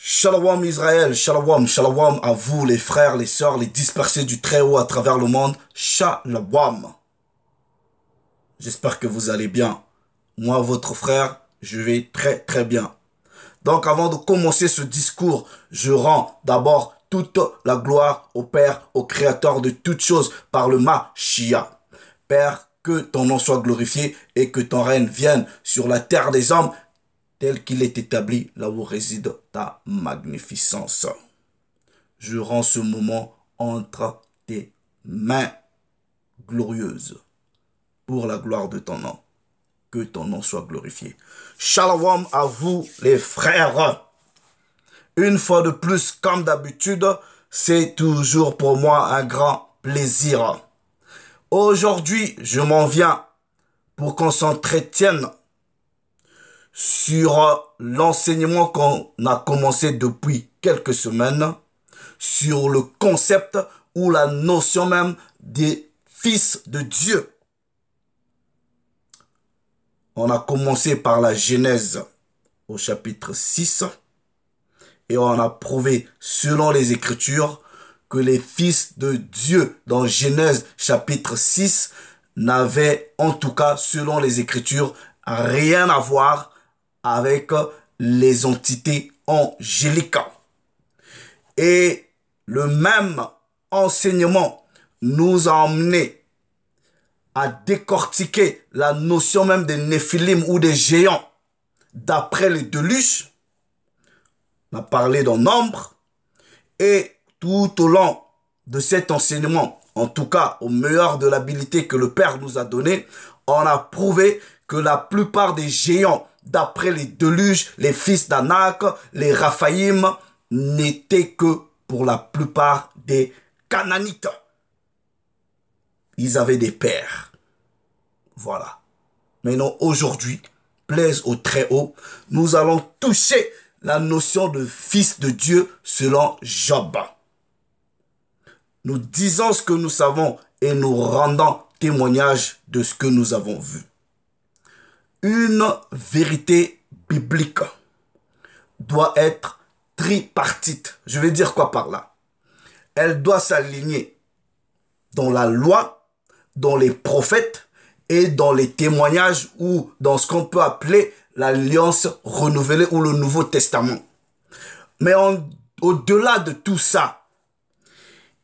Shalom Israël, shalom, shalom à vous les frères, les sœurs, les dispersés du Très-Haut à travers le monde. Shalom. J'espère que vous allez bien. Moi, votre frère, je vais très très bien. Donc avant de commencer ce discours, je rends d'abord toute la gloire au Père, au Créateur de toutes choses par le Machia. Père, que ton nom soit glorifié et que ton règne vienne sur la terre des hommes tel qu'il est établi là où réside ta magnificence. Je rends ce moment entre tes mains glorieuses pour la gloire de ton nom. Que ton nom soit glorifié. Shalom à vous les frères. Une fois de plus, comme d'habitude, c'est toujours pour moi un grand plaisir. Aujourd'hui, je m'en viens pour qu'on s'entretienne sur l'enseignement qu'on a commencé depuis quelques semaines, sur le concept ou la notion même des fils de Dieu. On a commencé par la Genèse au chapitre 6 et on a prouvé selon les Écritures que les fils de Dieu dans Genèse chapitre 6 n'avaient en tout cas selon les Écritures rien à voir avec euh, les entités angéliques. Et le même enseignement nous a emmené à décortiquer la notion même des néphilim ou des géants d'après les Delus. On a parlé d'un nombre. Et tout au long de cet enseignement, en tout cas au meilleur de l'habilité que le Père nous a donné, on a prouvé que la plupart des géants d'après les déluges, les fils d'Anak, les Raphaïm, n'étaient que pour la plupart des Cananites. Ils avaient des pères. Voilà. Maintenant, aujourd'hui, plaise au Très-Haut, nous allons toucher la notion de fils de Dieu selon Job. Nous disons ce que nous savons et nous rendons témoignage de ce que nous avons vu une vérité biblique doit être tripartite. Je vais dire quoi par là Elle doit s'aligner dans la loi, dans les prophètes et dans les témoignages ou dans ce qu'on peut appeler l'alliance renouvelée ou le Nouveau Testament. Mais au-delà de tout ça,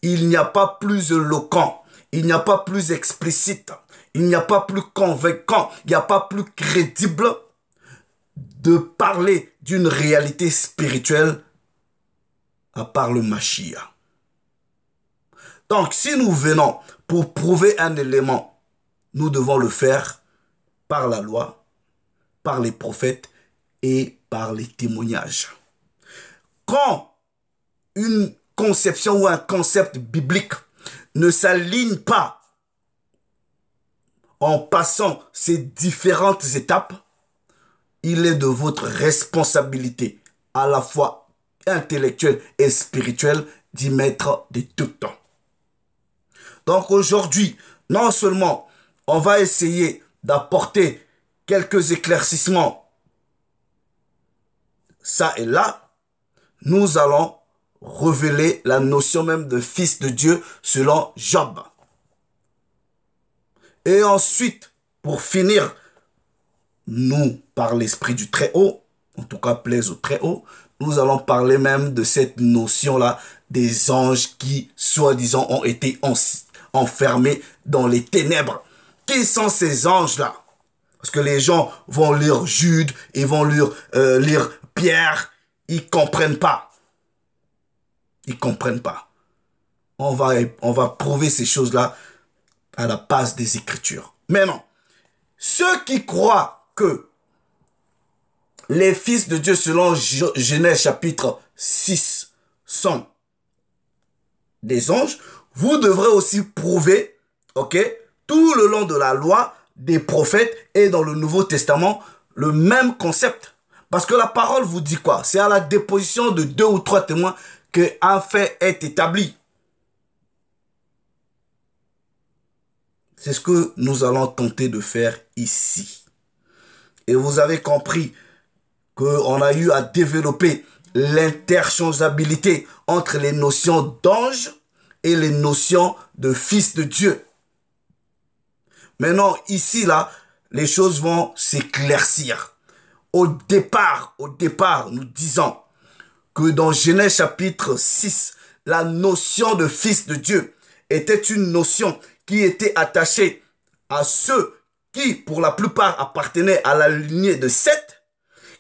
il n'y a pas plus éloquent, il n'y a pas plus explicite il n'y a pas plus convaincant, il n'y a pas plus crédible de parler d'une réalité spirituelle à part le Machia. Donc, si nous venons pour prouver un élément, nous devons le faire par la loi, par les prophètes et par les témoignages. Quand une conception ou un concept biblique ne s'aligne pas en passant ces différentes étapes, il est de votre responsabilité, à la fois intellectuelle et spirituelle, d'y mettre de tout temps. Donc aujourd'hui, non seulement on va essayer d'apporter quelques éclaircissements, ça et là, nous allons révéler la notion même de fils de Dieu selon Job. Et ensuite, pour finir, nous, par l'Esprit du Très-Haut, en tout cas plaise au Très-Haut, nous allons parler même de cette notion-là des anges qui, soi-disant, ont été enfermés dans les ténèbres. Qui sont ces anges-là Parce que les gens vont lire Jude, ils vont lire, euh, lire Pierre, ils comprennent pas. Ils comprennent pas. On va, on va prouver ces choses-là à la base des Écritures. non, ceux qui croient que les fils de Dieu selon Genèse chapitre 6 sont des anges, vous devrez aussi prouver, ok, tout le long de la loi, des prophètes et dans le Nouveau Testament, le même concept. Parce que la parole vous dit quoi C'est à la déposition de deux ou trois témoins qu'un fait est établi. C'est ce que nous allons tenter de faire ici. Et vous avez compris qu'on a eu à développer l'interchangeabilité entre les notions d'ange et les notions de fils de Dieu. Maintenant, ici, là, les choses vont s'éclaircir. Au départ, au départ, nous disons que dans Genèse chapitre 6, la notion de fils de Dieu était une notion qui étaient attachés à ceux qui, pour la plupart, appartenaient à la lignée de Seth,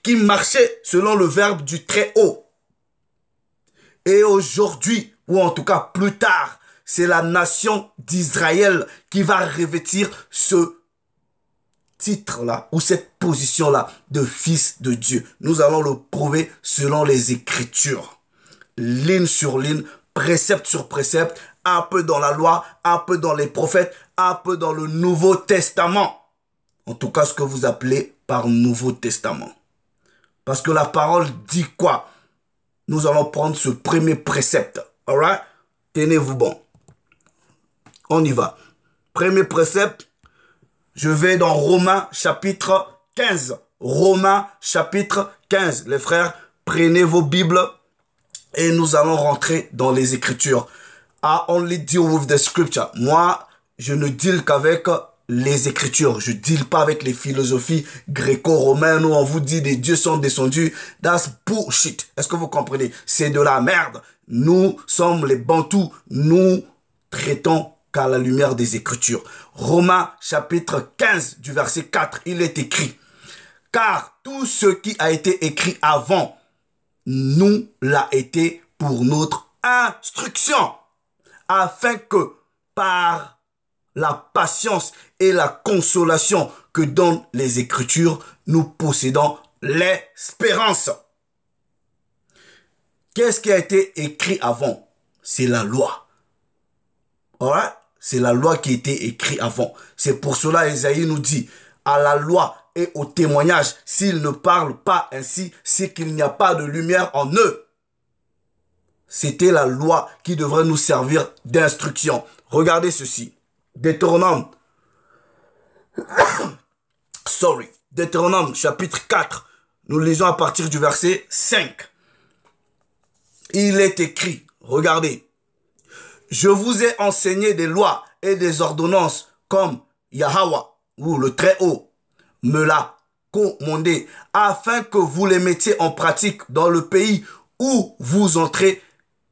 qui marchaient selon le verbe du Très-Haut. Et aujourd'hui, ou en tout cas plus tard, c'est la nation d'Israël qui va revêtir ce titre-là ou cette position-là de fils de Dieu. Nous allons le prouver selon les Écritures, ligne sur ligne, précepte sur précepte, un peu dans la loi, un peu dans les prophètes, un peu dans le Nouveau Testament. En tout cas, ce que vous appelez par Nouveau Testament. Parce que la parole dit quoi Nous allons prendre ce premier précepte. Alright Tenez-vous bon. On y va. Premier précepte, je vais dans Romains chapitre 15. Romains chapitre 15. Les frères, prenez vos Bibles et nous allons rentrer dans les Écritures. I only deal with the scripture. Moi, je ne deal qu'avec les écritures. Je deal pas avec les philosophies gréco-romaines où on vous dit des dieux sont descendus. That's bullshit. Est-ce que vous comprenez? C'est de la merde. Nous sommes les Bantous. Nous traitons qu'à la lumière des écritures. Romains chapitre 15 du verset 4, il est écrit. Car tout ce qui a été écrit avant nous l'a été pour notre instruction afin que par la patience et la consolation que donnent les Écritures, nous possédons l'espérance. Qu'est-ce qui a été écrit avant C'est la loi. C'est la loi qui a été écrite avant. C'est pour cela Isaïe nous dit, à la loi et au témoignage, s'ils ne parlent pas ainsi, c'est qu'il n'y a pas de lumière en eux. C'était la loi qui devrait nous servir d'instruction. Regardez ceci. Deutéronome. Sorry. Deutéronome chapitre 4. Nous lisons à partir du verset 5. Il est écrit, regardez, je vous ai enseigné des lois et des ordonnances comme Yahawa ou le Très-Haut me l'a commandé afin que vous les mettiez en pratique dans le pays où vous entrez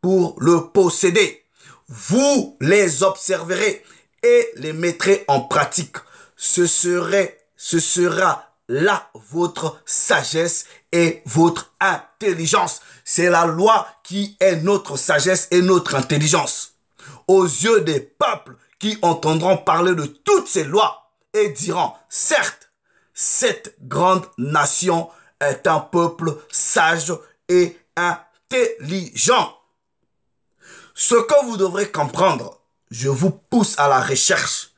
pour le posséder. Vous les observerez et les mettrez en pratique. Ce serait, ce sera là votre sagesse et votre intelligence. C'est la loi qui est notre sagesse et notre intelligence. Aux yeux des peuples qui entendront parler de toutes ces lois et diront, certes, cette grande nation est un peuple sage et intelligent. Ce que vous devrez comprendre, je vous pousse à la recherche.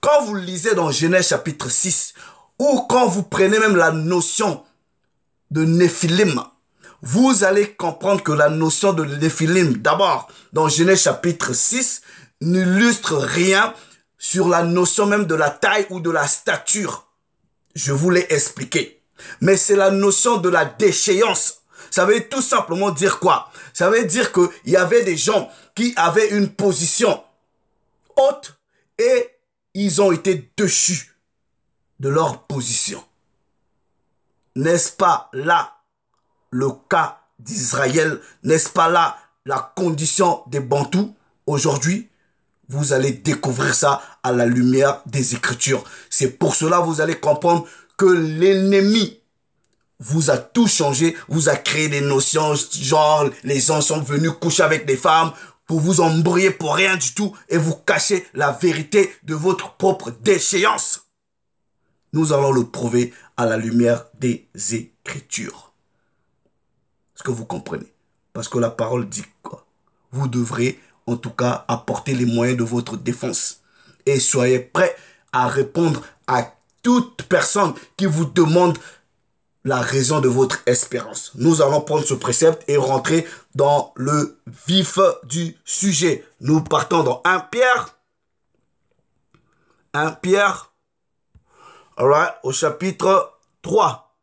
Quand vous lisez dans Genèse chapitre 6, ou quand vous prenez même la notion de Néphilim, vous allez comprendre que la notion de Néphilim, d'abord, dans Genèse chapitre 6, n'illustre rien sur la notion même de la taille ou de la stature. Je vous l'ai expliqué. Mais c'est la notion de la déchéance. Ça veut tout simplement dire quoi ça veut dire qu'il y avait des gens qui avaient une position haute et ils ont été déchus de leur position. N'est-ce pas là le cas d'Israël N'est-ce pas là la condition des Bantous aujourd'hui Vous allez découvrir ça à la lumière des Écritures. C'est pour cela que vous allez comprendre que l'ennemi vous a tout changé, vous a créé des notions, genre les gens sont venus coucher avec des femmes pour vous embrouiller pour rien du tout et vous cacher la vérité de votre propre déchéance. Nous allons le prouver à la lumière des Écritures. Est-ce que vous comprenez Parce que la parole dit quoi Vous devrez en tout cas apporter les moyens de votre défense. Et soyez prêts à répondre à toute personne qui vous demande la raison de votre espérance. Nous allons prendre ce précepte et rentrer dans le vif du sujet. Nous partons dans 1 Pierre. 1 Pierre. au chapitre 3.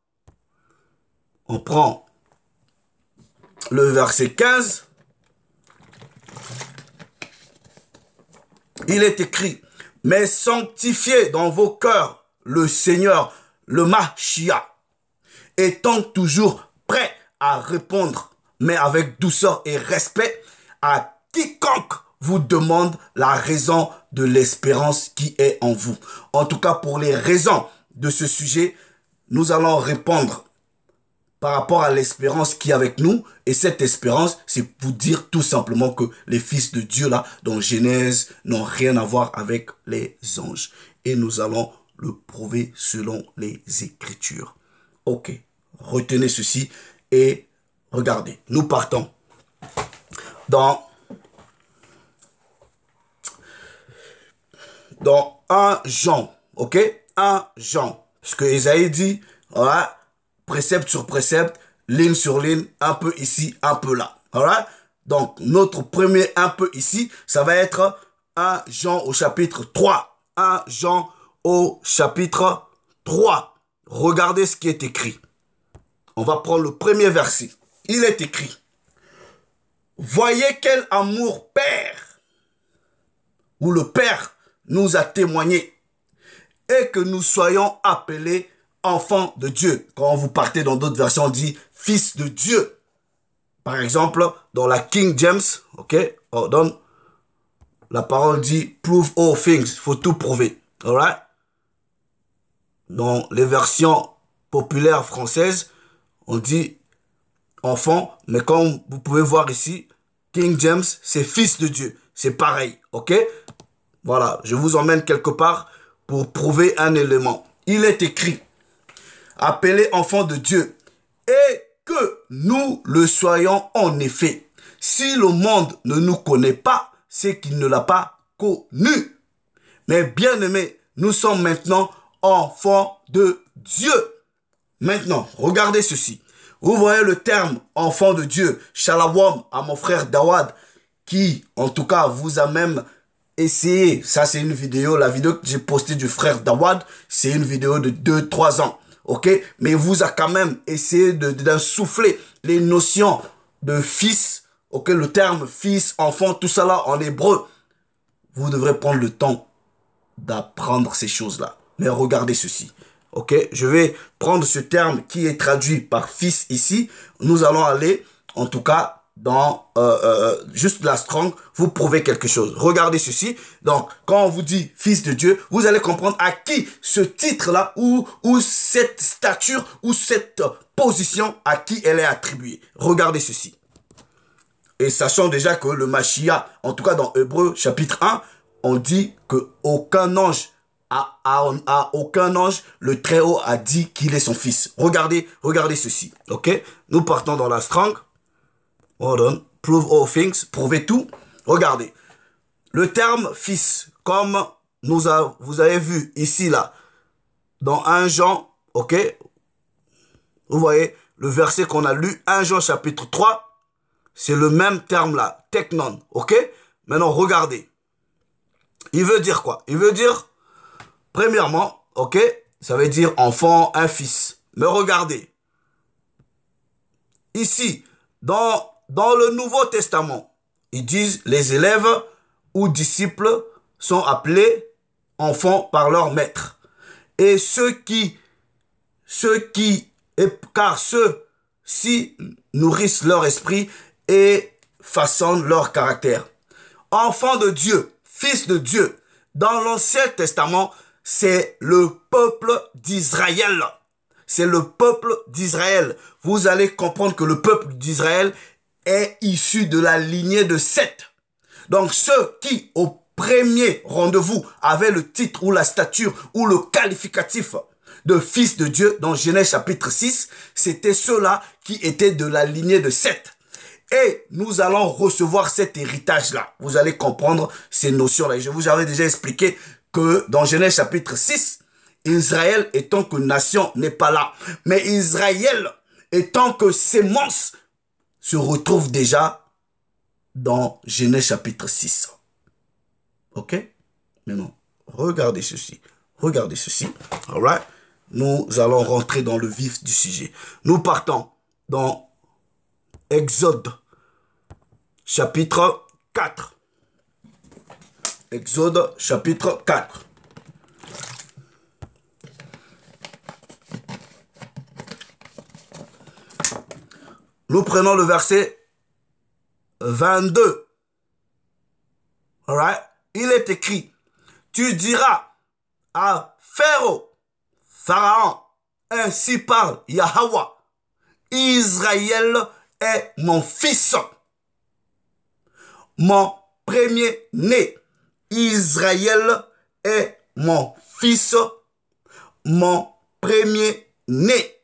On prend le verset 15. Il est écrit, mais sanctifiez dans vos cœurs le Seigneur, le Machia étant toujours prêt à répondre, mais avec douceur et respect, à quiconque vous demande la raison de l'espérance qui est en vous. En tout cas, pour les raisons de ce sujet, nous allons répondre par rapport à l'espérance qui est avec nous. Et cette espérance, c'est pour dire tout simplement que les fils de Dieu, là, dans Genèse, n'ont rien à voir avec les anges. Et nous allons le prouver selon les Écritures. Ok, retenez ceci et regardez. Nous partons dans, dans 1 Jean. Ok 1 Jean. Ce que Isaïe dit, voilà, précepte sur précepte, ligne sur ligne, un peu ici, un peu là. Voilà. Donc, notre premier un peu ici, ça va être 1 Jean au chapitre 3. 1 Jean au chapitre 3. Regardez ce qui est écrit. On va prendre le premier verset. Il est écrit. Voyez quel amour Père, où le Père nous a témoigné, et que nous soyons appelés enfants de Dieu. Quand vous partez dans d'autres versions, on dit fils de Dieu. Par exemple, dans la King James, ok, la parole dit prove all things, faut tout prouver. Alright? dans les versions populaires françaises, on dit enfant, mais comme vous pouvez voir ici, King James, c'est fils de Dieu. C'est pareil, ok Voilà, je vous emmène quelque part pour prouver un élément. Il est écrit, appelé enfant de Dieu, et que nous le soyons en effet. Si le monde ne nous connaît pas, c'est qu'il ne l'a pas connu. Mais bien aimé, nous sommes maintenant Enfant de Dieu. Maintenant, regardez ceci. Vous voyez le terme enfant de Dieu, shalawam à mon frère Dawad, qui en tout cas vous a même essayé. Ça c'est une vidéo, la vidéo que j'ai postée du frère Dawad, c'est une vidéo de 2-3 ans. Ok Mais vous a quand même essayé d'insouffler les notions de fils, ok Le terme fils, enfant, tout ça là en hébreu. Vous devrez prendre le temps d'apprendre ces choses-là. Mais regardez ceci. Ok, je vais prendre ce terme qui est traduit par fils ici. Nous allons aller, en tout cas, dans euh, euh, euh, juste la strong, vous prouvez quelque chose. Regardez ceci. Donc, quand on vous dit fils de Dieu, vous allez comprendre à qui ce titre-là ou, ou cette stature ou cette position à qui elle est attribuée. Regardez ceci. Et sachant déjà que le Machia, en tout cas dans Hébreu chapitre 1, on dit que aucun ange a aucun ange, le Très-Haut a dit qu'il est son fils. Regardez, regardez ceci. Ok Nous partons dans la strang. Hold on. Prove all things. Prouvez tout. Regardez. Le terme fils, comme nous vous avez vu ici, là, dans 1 Jean, ok Vous voyez le verset qu'on a lu, 1 Jean chapitre 3, c'est le même terme là, technon, ok Maintenant, regardez. Il veut dire quoi Il veut dire Premièrement, ok, ça veut dire enfant, un fils. Mais regardez, ici, dans, dans le Nouveau Testament, ils disent les élèves ou disciples sont appelés enfants par leur maître. Et ceux qui, ceux qui, car ceux-ci nourrissent leur esprit et façonnent leur caractère. Enfants de Dieu, fils de Dieu, dans l'Ancien Testament, c'est le peuple d'Israël. C'est le peuple d'Israël. Vous allez comprendre que le peuple d'Israël est issu de la lignée de Seth. Donc ceux qui, au premier rendez-vous, avaient le titre ou la stature ou le qualificatif de fils de Dieu dans Genèse chapitre 6, c'était ceux-là qui étaient de la lignée de Seth. Et nous allons recevoir cet héritage-là. Vous allez comprendre ces notions-là. Je vous avais déjà expliqué que dans Genèse chapitre 6, Israël étant que nation n'est pas là. Mais Israël étant que sémence se retrouve déjà dans Genèse chapitre 6. Ok Maintenant, regardez ceci. Regardez ceci. Alright Nous allons rentrer dans le vif du sujet. Nous partons dans Exode chapitre 4. Exode chapitre 4. Nous prenons le verset 22. Il est écrit, tu diras à Pharaon, Pharaon, ainsi parle Yahweh, Israël est mon fils, mon premier-né. Israël est mon fils, mon premier-né.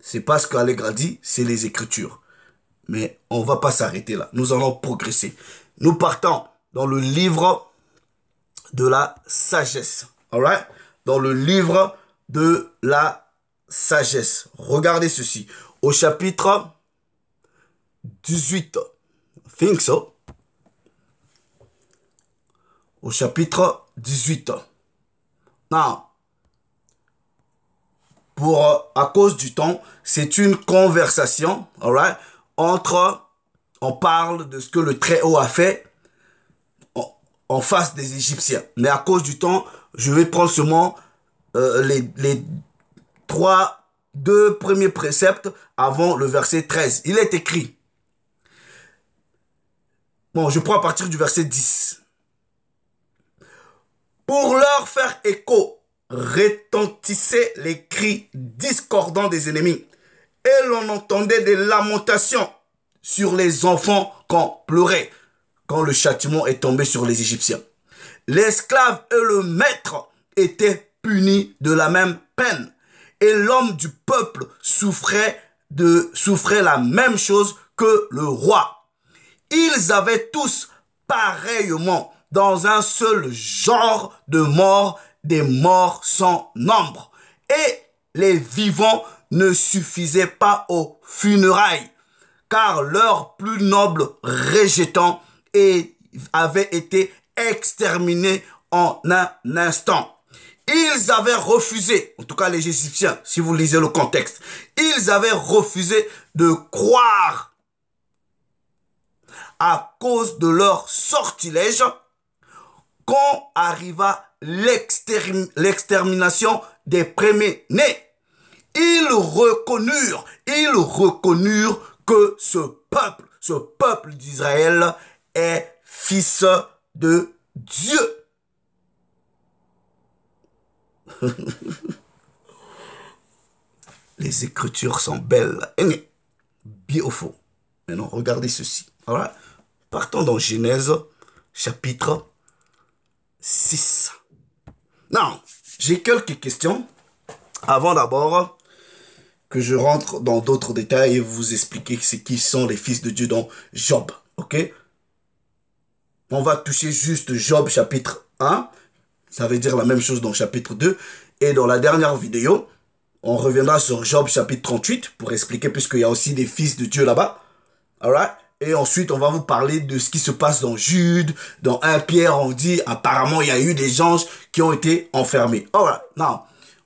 C'est pas ce qu'Allegra dit, c'est les Écritures. Mais on va pas s'arrêter là. Nous allons progresser. Nous partons dans le livre de la sagesse. Alright? Dans le livre de la sagesse. Regardez ceci. Au chapitre 18. think so au chapitre 18. Non, pour, à cause du temps, c'est une conversation, alright, entre, on parle de ce que le Très-Haut a fait en, face des Égyptiens. Mais à cause du temps, je vais prendre seulement euh, les, les trois, deux premiers préceptes avant le verset 13. Il est écrit. Bon, je prends à partir du verset 10. Pour leur faire écho, retentissaient les cris discordants des ennemis. Et l'on entendait des lamentations sur les enfants quand pleurait quand le châtiment est tombé sur les Égyptiens. L'esclave et le maître étaient punis de la même peine. Et l'homme du peuple souffrait de, souffrait la même chose que le roi. Ils avaient tous pareillement dans un seul genre de mort, des morts sans nombre. Et les vivants ne suffisaient pas aux funérailles, car leur plus nobles et avait été exterminé en un instant. Ils avaient refusé, en tout cas les Égyptiens, si vous lisez le contexte, ils avaient refusé de croire à cause de leur sortilège quand arriva l'extermination des premiers-nés, ils reconnurent, ils reconnurent que ce peuple, ce peuple d'Israël est fils de Dieu. Les écritures sont belles. fond. Maintenant, regardez ceci. Partons dans Genèse, chapitre 6. Non, j'ai quelques questions avant d'abord que je rentre dans d'autres détails et vous expliquer ce qui sont les fils de Dieu dans Job. Ok On va toucher juste Job chapitre 1. Ça veut dire la même chose dans chapitre 2. Et dans la dernière vidéo, on reviendra sur Job chapitre 38 pour expliquer puisqu'il y a aussi des fils de Dieu là-bas. Alright et ensuite, on va vous parler de ce qui se passe dans Jude. Dans 1 Pierre, on dit apparemment, il y a eu des anges qui ont été enfermés. right, now,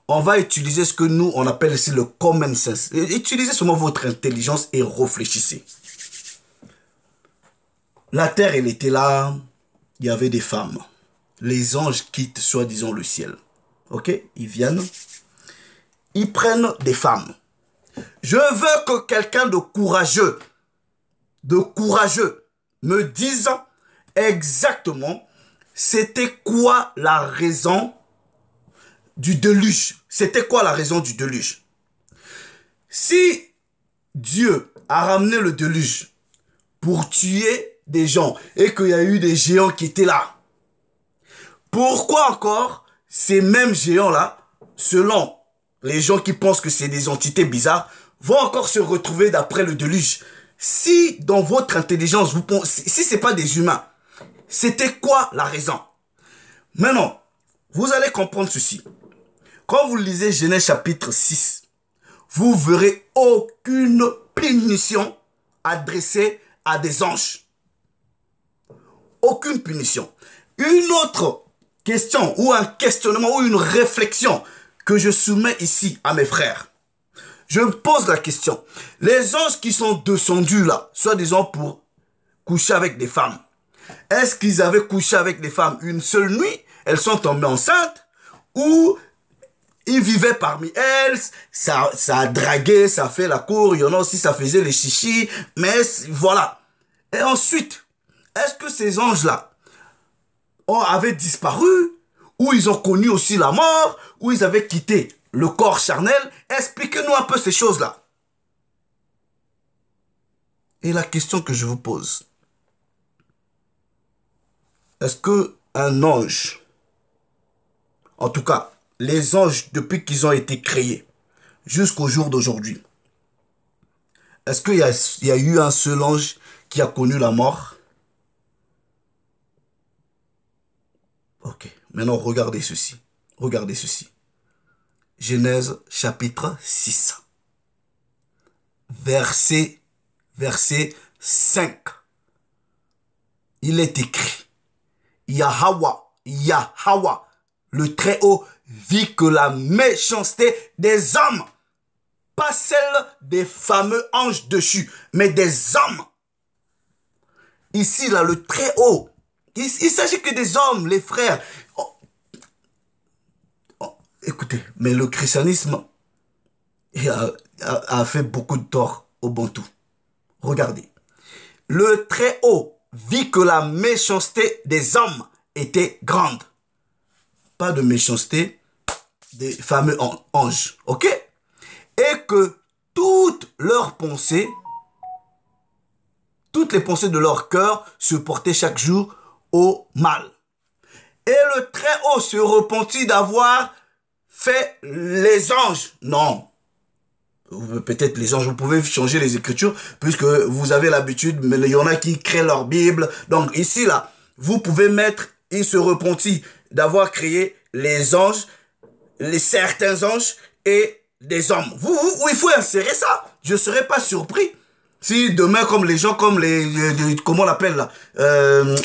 on va utiliser ce que nous, on appelle ici le common sense. Utilisez seulement votre intelligence et réfléchissez. La terre, elle était là. Il y avait des femmes. Les anges quittent, soi-disant, le ciel. OK Ils viennent. Ils prennent des femmes. Je veux que quelqu'un de courageux de courageux me disent exactement c'était quoi la raison du déluge. C'était quoi la raison du déluge Si Dieu a ramené le déluge pour tuer des gens et qu'il y a eu des géants qui étaient là, pourquoi encore ces mêmes géants-là, selon les gens qui pensent que c'est des entités bizarres, vont encore se retrouver d'après le déluge si dans votre intelligence, vous pensez, si ce n'est pas des humains, c'était quoi la raison Maintenant, vous allez comprendre ceci. Quand vous lisez Genèse chapitre 6, vous verrez aucune punition adressée à des anges. Aucune punition. Une autre question ou un questionnement ou une réflexion que je soumets ici à mes frères. Je pose la question. Les anges qui sont descendus là, soi-disant pour coucher avec des femmes, est-ce qu'ils avaient couché avec des femmes une seule nuit Elles sont tombées enceintes Ou ils vivaient parmi elles Ça, ça a dragué, ça a fait la cour. Il y en a aussi, ça faisait les chichis. Mais voilà. Et ensuite, est-ce que ces anges-là avaient disparu Ou ils ont connu aussi la mort Ou ils avaient quitté le corps charnel Expliquez-nous un peu ces choses-là. Et la question que je vous pose, est-ce que un ange, en tout cas, les anges depuis qu'ils ont été créés jusqu'au jour d'aujourd'hui, est-ce qu'il y, y, a eu un seul ange qui a connu la mort Ok, maintenant regardez ceci. Regardez ceci. Genèse chapitre 6. Verset, verset 5. Il est écrit, Yahawa, Yahawa, le Très-Haut vit que la méchanceté des hommes, pas celle des fameux anges dessus, mais des hommes. Ici, là, le Très-Haut, il s'agit que des hommes, les frères, Écoutez, mais le christianisme a, fait beaucoup de tort au Bantou. Regardez. Le Très-Haut vit que la méchanceté des hommes était grande. Pas de méchanceté des fameux anges, ok Et que toutes leurs pensées, toutes les pensées de leur cœur se portaient chaque jour au mal. Et le Très-Haut se repentit d'avoir fait les anges. Non. Peut-être les anges, vous pouvez changer les écritures puisque vous avez l'habitude, mais il y en a qui créent leur Bible. Donc ici, là, vous pouvez mettre, il se repentit d'avoir créé les anges, les certains anges et des hommes. Vous, il faut insérer ça. Je ne serais pas surpris. Si demain, comme les gens, comme les, comment on l'appelle là, euh,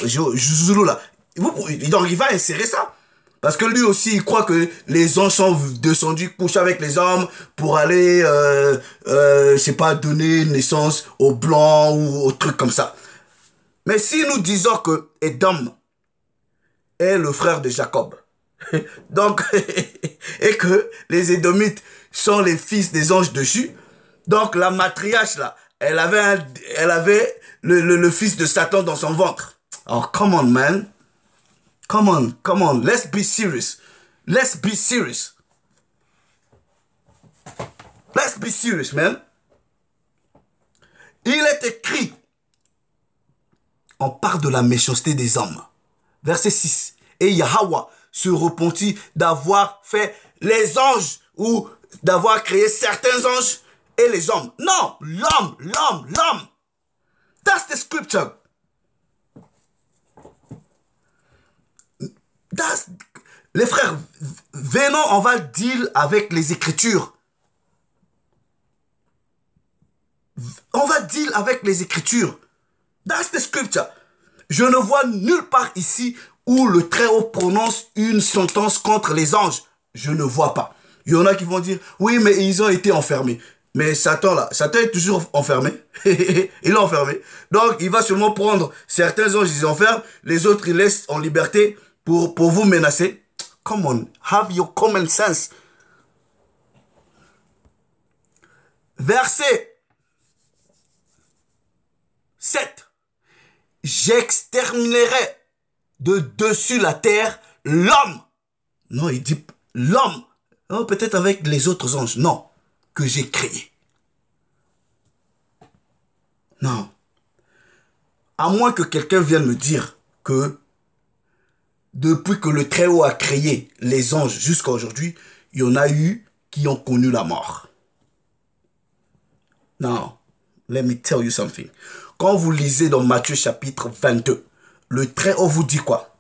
là, il va insérer ça. Parce que lui aussi, il croit que les anges sont descendus coucher avec les hommes pour aller, euh, euh sais pas, donner naissance aux blancs ou aux trucs comme ça. Mais si nous disons que Edom est le frère de Jacob, donc, et que les Édomites sont les fils des anges de dessus, donc la matriarche là, elle avait, elle avait le, fils de Satan dans son ventre. Alors, oh, come on, man. Come on, come on. Let's be serious. Let's be serious. Let's be serious, man. Il est écrit. On parle de la méchanceté des hommes. Verset 6. Et Yahweh se repentit d'avoir fait les anges ou d'avoir créé certains anges et les hommes. Non, l'homme, l'homme, l'homme. That's the scripture. les frères, venons, on va deal avec les Écritures. On va deal avec les Écritures. Dans the scripture. Je ne vois nulle part ici où le Très-Haut prononce une sentence contre les anges. Je ne vois pas. Il y en a qui vont dire, oui, mais ils ont été enfermés. Mais Satan, là, Satan est toujours enfermé. il est enfermé. Donc, il va sûrement prendre certains anges, ils enferment, les autres, il laisse en liberté pour, vous menacer. Come on, have your common sense. Verset 7. J'exterminerai de dessus la terre l'homme. Non, il dit l'homme. Oh, Peut-être avec les autres anges. Non, que j'ai créé. Non. À moins que quelqu'un vienne me dire que depuis que le Très-Haut a créé les anges jusqu'à aujourd'hui, il y en a eu qui ont connu la mort. Now, let me tell you something. Quand vous lisez dans Matthieu chapitre 22, le Très-Haut vous dit quoi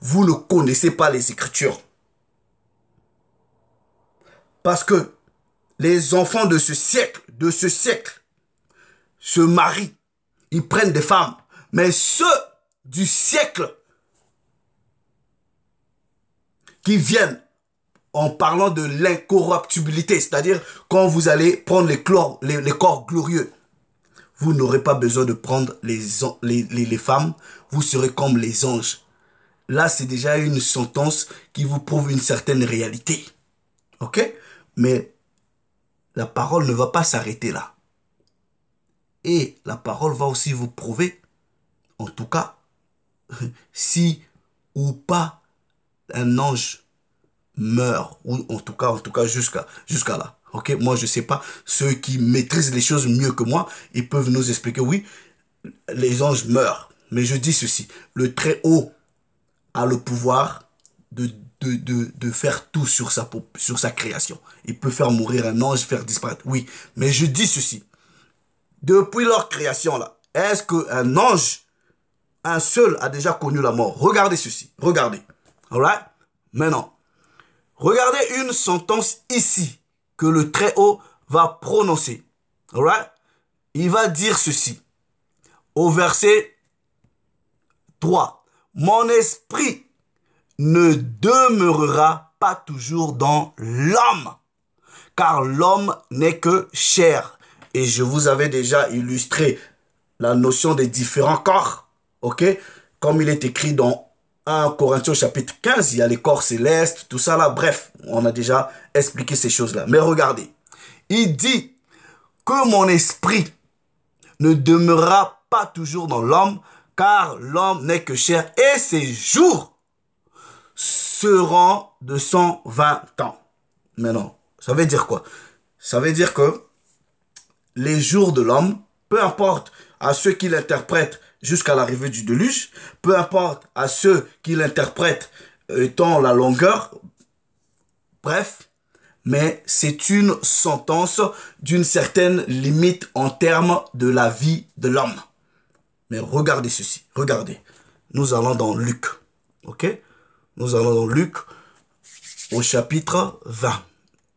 Vous ne connaissez pas les Écritures. Parce que les enfants de ce siècle, de ce siècle, se marient, ils prennent des femmes. Mais ceux du siècle qui viennent en parlant de l'incorruptibilité, c'est-à-dire quand vous allez prendre les, corps glorieux, vous n'aurez pas besoin de prendre les, les, les femmes, vous serez comme les anges. Là, c'est déjà une sentence qui vous prouve une certaine réalité. OK Mais la parole ne va pas s'arrêter là. Et la parole va aussi vous prouver, en tout cas, si ou pas un ange meurt, ou en tout cas, en tout cas jusqu'à jusqu'à là. Ok, moi je sais pas. Ceux qui maîtrisent les choses mieux que moi, ils peuvent nous expliquer. Oui, les anges meurent, mais je dis ceci le Très-Haut a le pouvoir de de, faire tout sur sa, sur sa création. Il peut faire mourir un ange, faire disparaître. Oui, mais je dis ceci. Depuis leur création, là, est-ce qu'un ange, un seul, a déjà connu la mort Regardez ceci. Regardez. Alright? Maintenant, regardez une sentence ici que le Très-Haut va prononcer. Alright? Il va dire ceci. Au verset 3. Mon esprit ne demeurera pas toujours dans l'homme, car l'homme n'est que chair. Et je vous avais déjà illustré la notion des différents corps, ok Comme il est écrit dans 1 Corinthiens chapitre 15, il y a les corps célestes, tout ça là. Bref, on a déjà expliqué ces choses-là. Mais regardez, il dit que mon esprit ne demeurera pas toujours dans l'homme, car l'homme n'est que chair et ses jours seront de 120 ans. Mais non, ça veut dire quoi Ça veut dire que les jours de l'homme, peu importe à ceux qui l'interprètent jusqu'à l'arrivée du déluge, peu importe à ceux qui l'interprètent étant la longueur, bref, mais c'est une sentence d'une certaine limite en termes de la vie de l'homme. Mais regardez ceci, regardez. Nous allons dans Luc, ok Nous allons dans Luc au chapitre 20.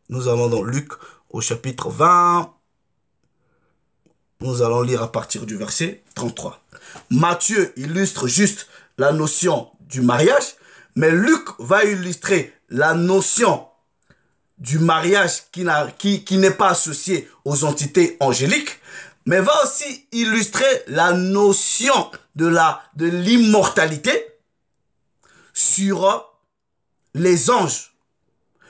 Nous allons dans Luc au chapitre 20. Nous allons lire à partir du verset 33. Matthieu illustre juste la notion du mariage, mais Luc va illustrer la notion du mariage qui, n'est pas associé aux entités angéliques, mais va aussi illustrer la notion de l'immortalité sur les anges.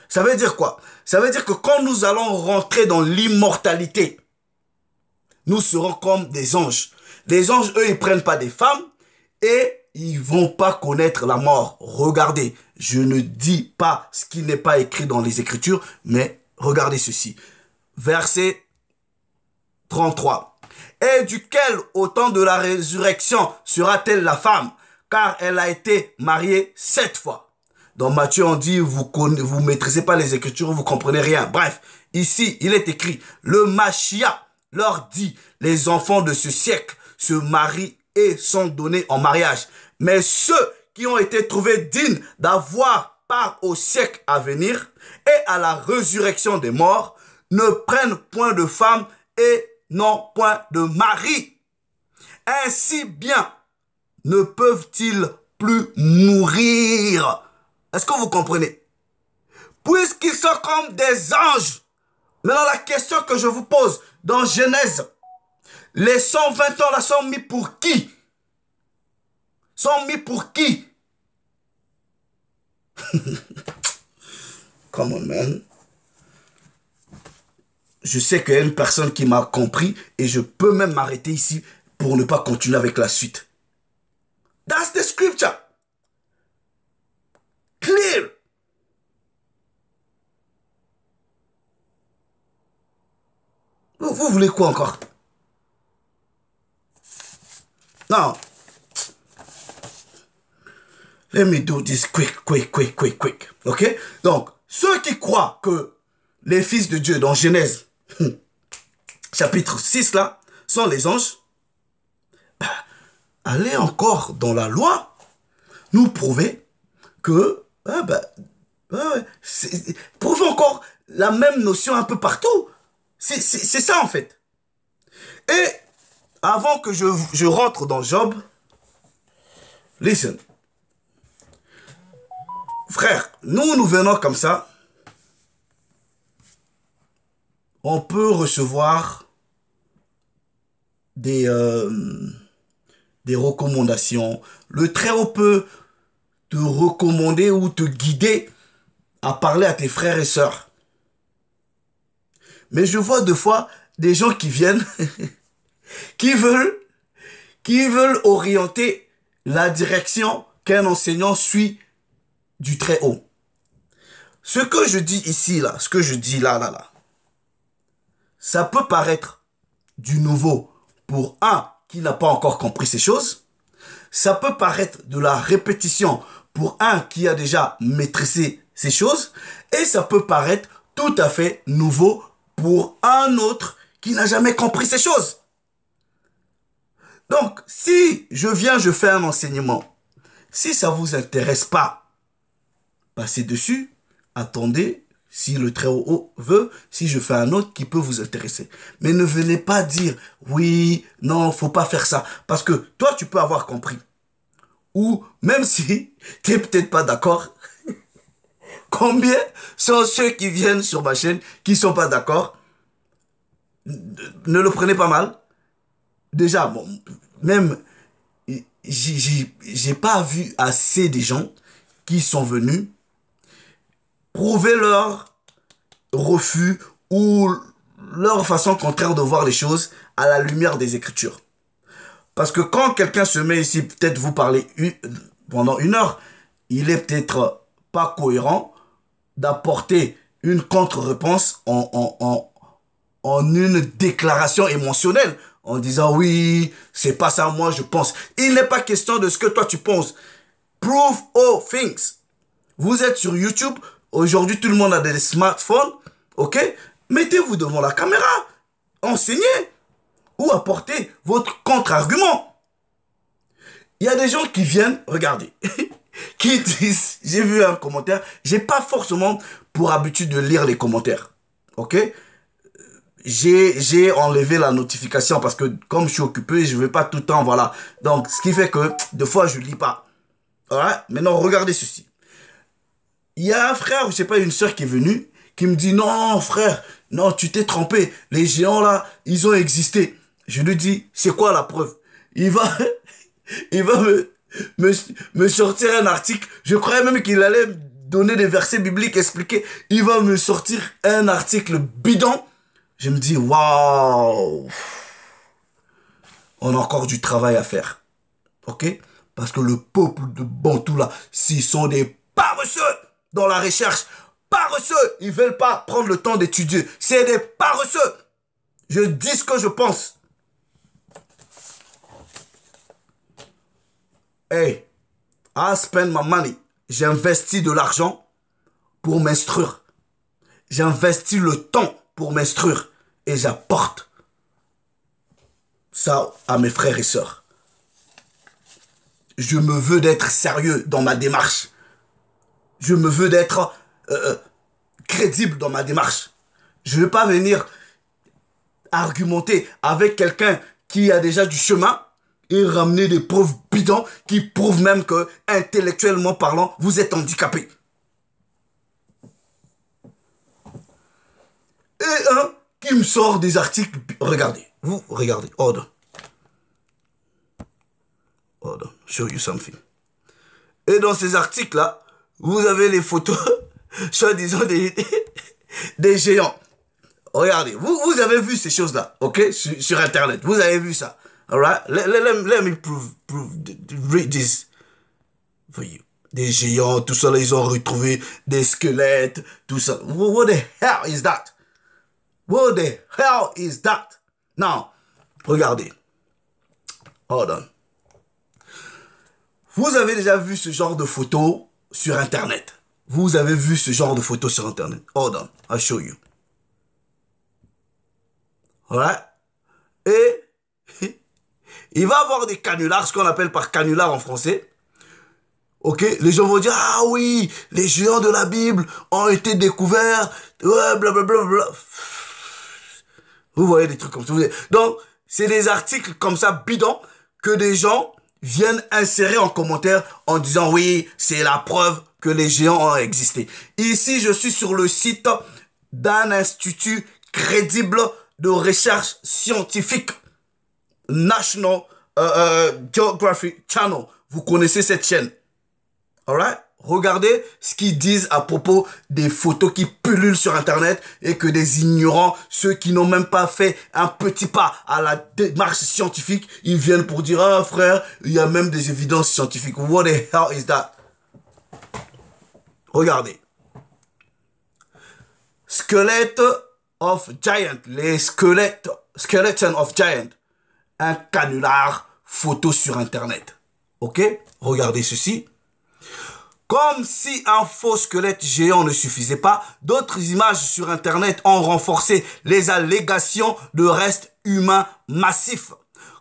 Ça veut dire quoi Ça veut dire que quand nous allons rentrer dans l'immortalité, nous serons comme des anges. Les anges, eux, ils prennent pas des femmes et ils vont pas connaître la mort. Regardez, je ne dis pas ce qui n'est pas écrit dans les Écritures, mais regardez ceci. Verset 33. Et duquel au temps de la résurrection sera-t-elle la femme Car elle a été mariée sept fois. Dans Matthieu, on dit, vous ne vous maîtrisez pas les Écritures, vous comprenez rien. Bref, ici, il est écrit, le Machia leur dit, les enfants de ce siècle se marient et sont donnés en mariage. Mais ceux qui ont été trouvés dignes d'avoir part au siècle à venir et à la résurrection des morts ne prennent point de femme et n'ont point de mari. Ainsi bien ne peuvent-ils plus mourir. Est-ce que vous comprenez Puisqu'ils sont comme des anges. Maintenant, la question que je vous pose, dans Genèse, les 120 ans là sont mis pour qui Sont mis pour qui Come on, man. Je sais qu'il y a une personne qui m'a compris et je peux même m'arrêter ici pour ne pas continuer avec la suite. That's the scripture. Clear. Vous voulez quoi encore Non. Let me do this quick, quick, quick, quick, quick. OK Donc, ceux qui croient que les fils de Dieu dans Genèse chapitre 6 là sont les anges, bah, allez encore dans la loi nous prouver que ah, bah, ah, prouve encore la même notion un peu partout. C'est ça en fait. Et avant que je, rentre dans Job, listen. Frère, nous, nous venons comme ça. On peut recevoir des, euh, des recommandations. Le très haut peut te recommander ou te guider à parler à tes frères et sœurs. Mais je vois des fois des gens qui viennent, qui veulent, qui veulent orienter la direction qu'un enseignant suit du très haut. Ce que je dis ici, là, ce que je dis là, là, là, ça peut paraître du nouveau pour un qui n'a pas encore compris ces choses. Ça peut paraître de la répétition pour un qui a déjà maîtrisé ces choses. Et ça peut paraître tout à fait nouveau pour un autre qui n'a jamais compris ces choses. Donc, si je viens, je fais un enseignement, si ça ne vous intéresse pas, passez dessus, attendez, si le très haut veut, si je fais un autre qui peut vous intéresser. Mais ne venez pas dire, oui, non, faut pas faire ça. Parce que toi, tu peux avoir compris. Ou même si tu n'es peut-être pas d'accord, Combien sont ceux qui viennent sur ma chaîne qui ne sont pas d'accord Ne le prenez pas mal. Déjà, bon, même, j'ai pas vu assez des gens qui sont venus prouver leur refus ou leur façon contraire de voir les choses à la lumière des Écritures. Parce que quand quelqu'un se met ici, peut-être vous parler pendant une heure, il est peut-être cohérent d'apporter une contre-réponse en, en, une déclaration émotionnelle en disant oui, c'est pas ça, moi je pense. Il n'est pas question de ce que toi tu penses. Prove all things. Vous êtes sur YouTube, aujourd'hui tout le monde a des smartphones, ok Mettez-vous devant la caméra, enseignez ou apportez votre contre-argument. Il ya des gens qui viennent, regarder qui disent, j'ai vu un commentaire, j'ai pas forcément pour habitude de lire les commentaires. Ok j'ai enlevé la notification parce que comme je suis occupé, je ne vais pas tout le temps, voilà. Donc, ce qui fait que des fois, je ne lis pas. Voilà. Maintenant, regardez ceci. Il y a un frère, je ne sais pas, une soeur qui est venue, qui me dit, non, frère, non, tu t'es trompé. Les géants, là, ils ont existé. Je lui dis, c'est quoi la preuve Il va, il va me, me, sortir un article. Je croyais même qu'il allait donner des versets bibliques, expliquer. Il va me sortir un article bidon. Je me dis, waouh, on a encore du travail à faire. Ok Parce que le peuple de Bantoula, s'ils sont des paresseux dans la recherche, paresseux, ils veulent pas prendre le temps d'étudier. C'est des paresseux. Je dis ce que je pense. hey, I spend my money. J'investis de l'argent pour m'instruire. J'investis le temps pour m'instruire et j'apporte ça à mes frères et sœurs. Je me veux d'être sérieux dans ma démarche. Je me veux d'être euh, euh, crédible dans ma démarche. Je ne veux pas venir argumenter avec quelqu'un qui a déjà du chemin et ramener des preuves bidons qui prouvent même que, intellectuellement parlant, vous êtes handicapé. Et un qui me sort des articles. Regardez, vous regardez, hold on. show you something. Et dans ces articles-là, vous avez les photos, soi-disant, des, des géants. Regardez, vous, vous avez vu ces choses-là, ok, sur Internet. Vous avez vu ça. All right, let, me prove, read this for you. Des géants, tout ça, là, ils ont retrouvé des squelettes, tout ça. What the hell is that? What the hell is that? Now, regardez. Hold on. Vous avez déjà vu ce genre de photos sur Internet. Vous avez vu ce genre de photos sur Internet. Hold on, I'll show you. right. Et il va avoir des canulars, ce qu'on appelle par canular en français. Ok, les gens vont dire ah oui, les géants de la Bible ont été découverts, Vous voyez des trucs comme ça. Donc c'est des articles comme ça bidons que des gens viennent insérer en commentaire en disant oui, c'est la preuve que les géants ont existé. Ici, je suis sur le site d'un institut crédible de recherche scientifique National euh, euh, Geographic Channel. Vous connaissez cette chaîne. Alright? Regardez ce qu'ils disent à propos des photos qui pullulent sur Internet et que des ignorants, ceux qui n'ont même pas fait un petit pas à la démarche scientifique, ils viennent pour dire, ah frère, il y a même des évidences scientifiques. What the hell is that? Regardez. skeleton of giant. Les squelettes, skeleton of giant un canular photo sur Internet. Ok Regardez ceci. Comme si un faux squelette géant ne suffisait pas, d'autres images sur Internet ont renforcé les allégations de restes humains massifs,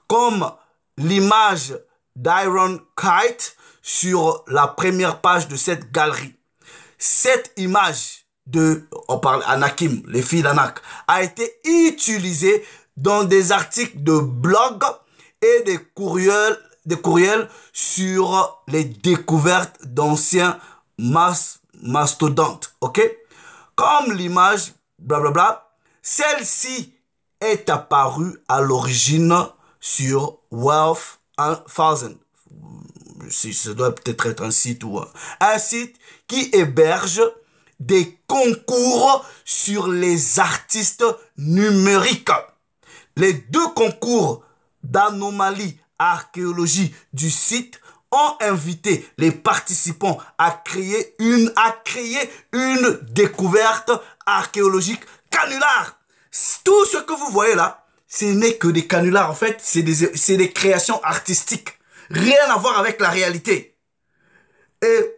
comme l'image d'Iron Kite sur la première page de cette galerie. Cette image de, on parle Anakim, les filles d'Anak, a été utilisée dans des articles de blog et des courriels, des courriels sur les découvertes d'anciens mastodontes. OK Comme l'image, blablabla, celle-ci est apparue à l'origine sur Wealth 1000. Si ce doit peut-être être un site ou un site qui héberge des concours sur les artistes numériques. Les deux concours d'anomalie archéologie du site ont invité les participants à créer une, à créer une découverte archéologique canular. Tout ce que vous voyez là, ce n'est que des canulars. En fait, c'est des, créations artistiques. Rien à voir avec la réalité. Et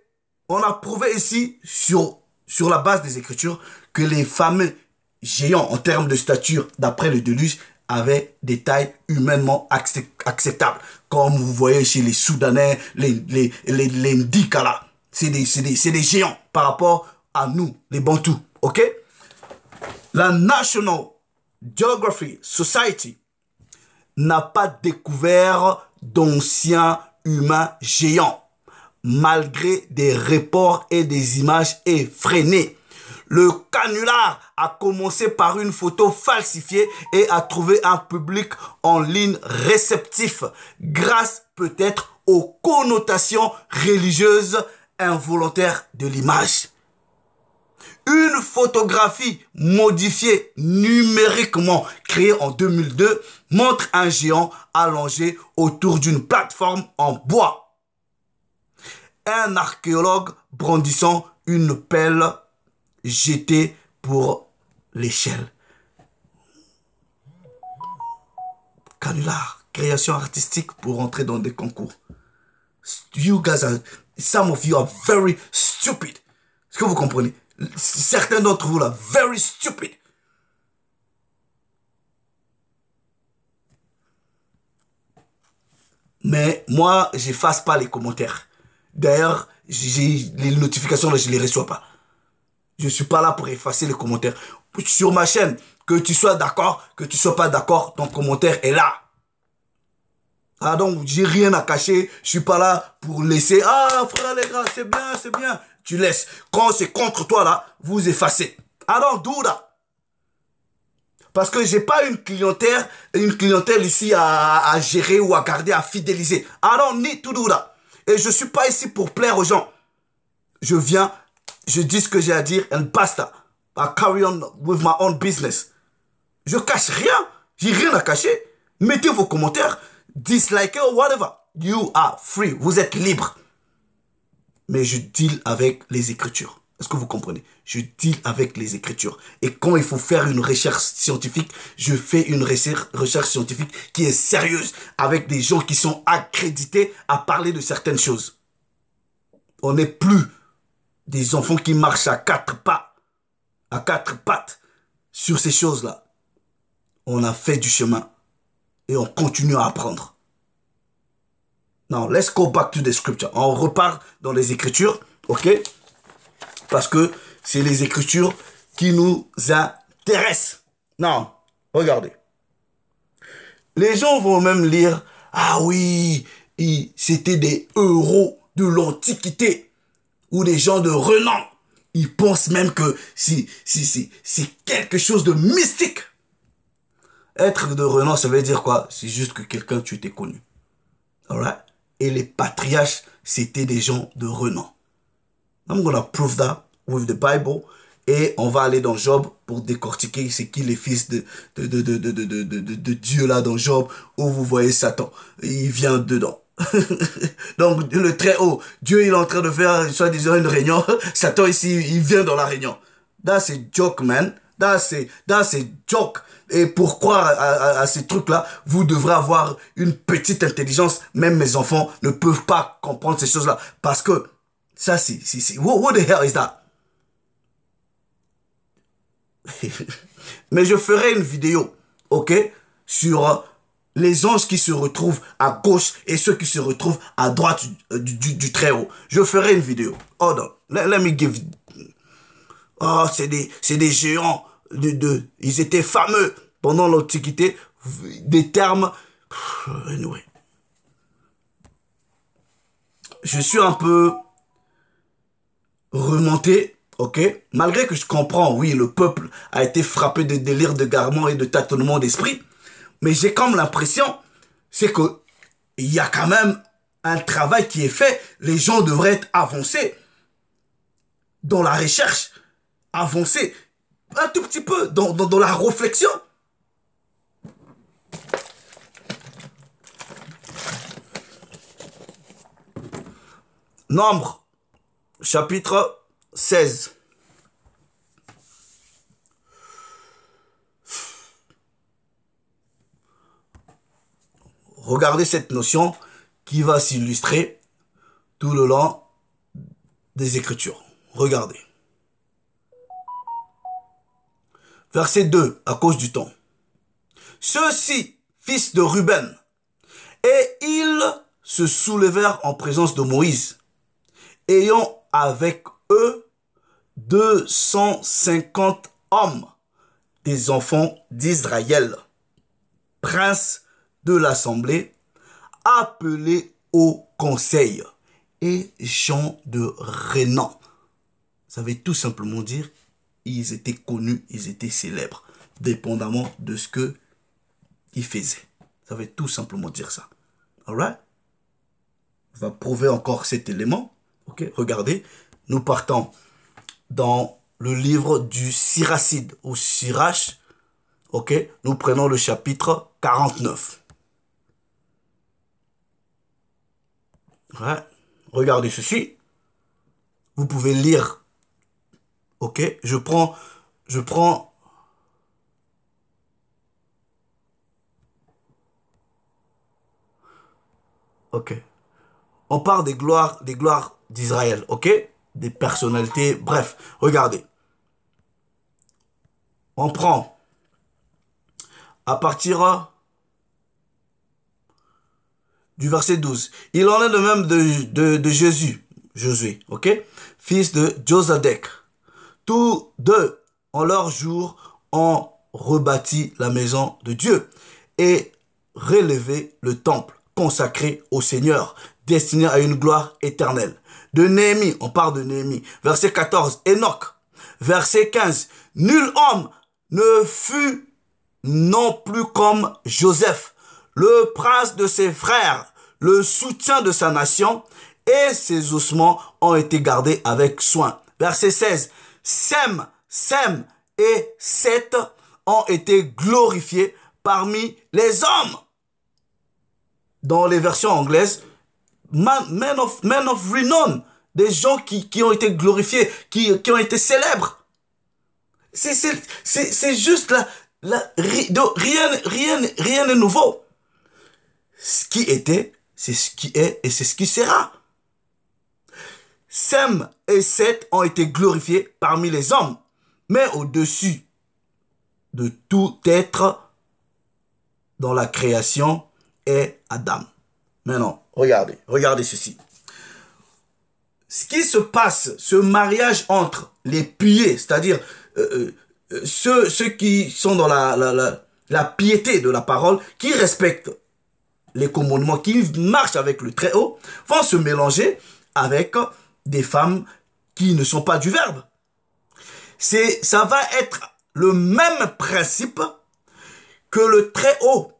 on a prouvé ici, sur, sur la base des Écritures, que les fameux géants en termes de stature, d'après le déluge, avec des tailles humainement acceptables. Comme vous voyez chez les Soudanais, les, les, les, Ndikala. C'est des, des géants par rapport à nous, les Bantous. OK La National Geography Society n'a pas découvert d'anciens humains géants, malgré des reports et des images effrénées le canular a commencé par une photo falsifiée et a trouvé un public en ligne réceptif grâce peut-être aux connotations religieuses involontaires de l'image. Une photographie modifiée numériquement créée en 2002 montre un géant allongé autour d'une plateforme en bois. Un archéologue brandissant une pelle J'étais pour l'échelle. Canular, création artistique pour entrer dans des concours. You guys are, some of you are very stupid. Est-ce que vous comprenez? Certains d'entre vous là, very stupid. Mais moi, j'efface pas les commentaires. D'ailleurs, les notifications là, je les reçois pas. Je ne suis pas là pour effacer les commentaires. Sur ma chaîne, que tu sois d'accord, que tu ne sois pas d'accord, ton commentaire est là. Ah donc, j'ai rien à cacher. Je suis pas là pour laisser. Ah frère les gars, c'est bien, c'est bien. Tu laisses. Quand c'est contre toi là, vous effacez. Alors, ah, d'où là parce que j'ai pas une clientèle, une clientèle ici à, gérer ou à garder, à fidéliser. Alors, ah, ni tout là. Et je suis pas ici pour plaire aux gens. Je viens je dis ce que j'ai à dire and basta. I carry on with my own business. Je cache rien. J'ai rien à cacher. Mettez vos commentaires, dislikez ou whatever. You are free. Vous êtes libre. Mais je deal avec les écritures. Est-ce que vous comprenez Je deal avec les écritures. Et quand il faut faire une recherche scientifique, je fais une recherche scientifique qui est sérieuse avec des gens qui sont accrédités à parler de certaines choses. On n'est plus des enfants qui marchent à quatre pas, à quatre pattes sur ces choses-là. On a fait du chemin et on continue à apprendre. Non, let's go back to the scripture. On repart dans les écritures, ok Parce que c'est les écritures qui nous intéressent. Non, regardez. Les gens vont même lire, ah oui, c'était des euros de l'Antiquité ou des gens de renom, ils pensent même que c'est quelque chose de mystique. Être de renom, ça veut dire quoi C'est juste que quelqu'un, tu t'es connu. Et les patriarches, c'était des gens de renom. I'm gonna prove that with the Bible. Et on va aller dans Job pour décortiquer c'est qui les fils de, de, de Dieu là dans Job, où vous voyez Satan. Il vient dedans. Donc, le Très-Haut, Dieu, il est en train de faire, soi-disant, une réunion. Satan, ici, il vient dans la réunion. That's a joke, man. That's a, joke. Et pour croire à, ces trucs-là, vous devrez avoir une petite intelligence. Même mes enfants ne peuvent pas comprendre ces choses-là. Parce que, ça, c'est si, what the hell is that? Mais je ferai une vidéo, ok, sur euh, les anges qui se retrouvent à gauche et ceux qui se retrouvent à droite du, euh, très haut. Je ferai une vidéo. Oh non. Let, me give. Oh, c'est des, des géants. De, de, ils étaient fameux pendant l'Antiquité. Des termes. Anyway. Je suis un peu remonté, ok Malgré que je comprends, oui, le peuple a été frappé de délire de garment et de tâtonnement d'esprit. Mais j'ai comme l'impression, c'est que il y a quand même un travail qui est fait. Les gens devraient être avancés dans la recherche, avancés un tout petit peu dans la réflexion. Nombre, chapitre 16. Regardez cette notion qui va s'illustrer tout le long des Écritures. Regardez. Verset 2, à cause du temps. Ceux-ci, fils de Ruben, et ils se soulevèrent en présence de Moïse, ayant avec eux 250 hommes, des enfants d'Israël, princes de l'Assemblée, appelé au conseil et Jean de Rénan. Ça veut tout simplement dire ils étaient connus, ils étaient célèbres, dépendamment de ce que ils faisaient. Ça veut tout simplement dire ça. all On va prouver encore cet élément. Ok, regardez, nous partons dans le livre du Siracide ou Sirach. Ok, nous prenons le chapitre 49. Hein? Regardez ceci. Vous pouvez lire. Ok, je prends, je prends. Ok. On part des gloires, des gloires d'Israël. Ok, des personnalités. Bref, regardez. On prend à partir du verset 12. Il en est de même de, de, Jésus, Josué, ok Fils de Josadec. Tous deux, en leur jour, ont rebâti la maison de Dieu et relevé le temple consacré au Seigneur, destiné à une gloire éternelle. De Néhémie, on parle de Néhémie, verset 14, Enoch, verset 15, nul homme ne fut non plus comme Joseph, le prince de ses frères, le soutien de sa nation, et ses ossements ont été gardés avec soin. Verset 16. Sem, Sem et Seth ont été glorifiés parmi les hommes. Dans les versions anglaises, men of, of renown, des gens qui, ont été glorifiés, qui, ont été célèbres. C'est juste là, rien, rien, rien de nouveau. Ce qui était, c'est ce qui est et c'est ce qui sera. Sem et Seth ont été glorifiés parmi les hommes, mais au-dessus de tout être dans la création est Adam. Maintenant, regardez, regardez ceci. Ce qui se passe, ce mariage entre les pieds, c'est-à-dire euh, euh, euh, ceux, qui sont dans la, la piété de la parole, qui respectent les commandements qui marchent avec le Très-Haut vont se mélanger avec des femmes qui ne sont pas du Verbe. C'est, ça va être le même principe que le Très-Haut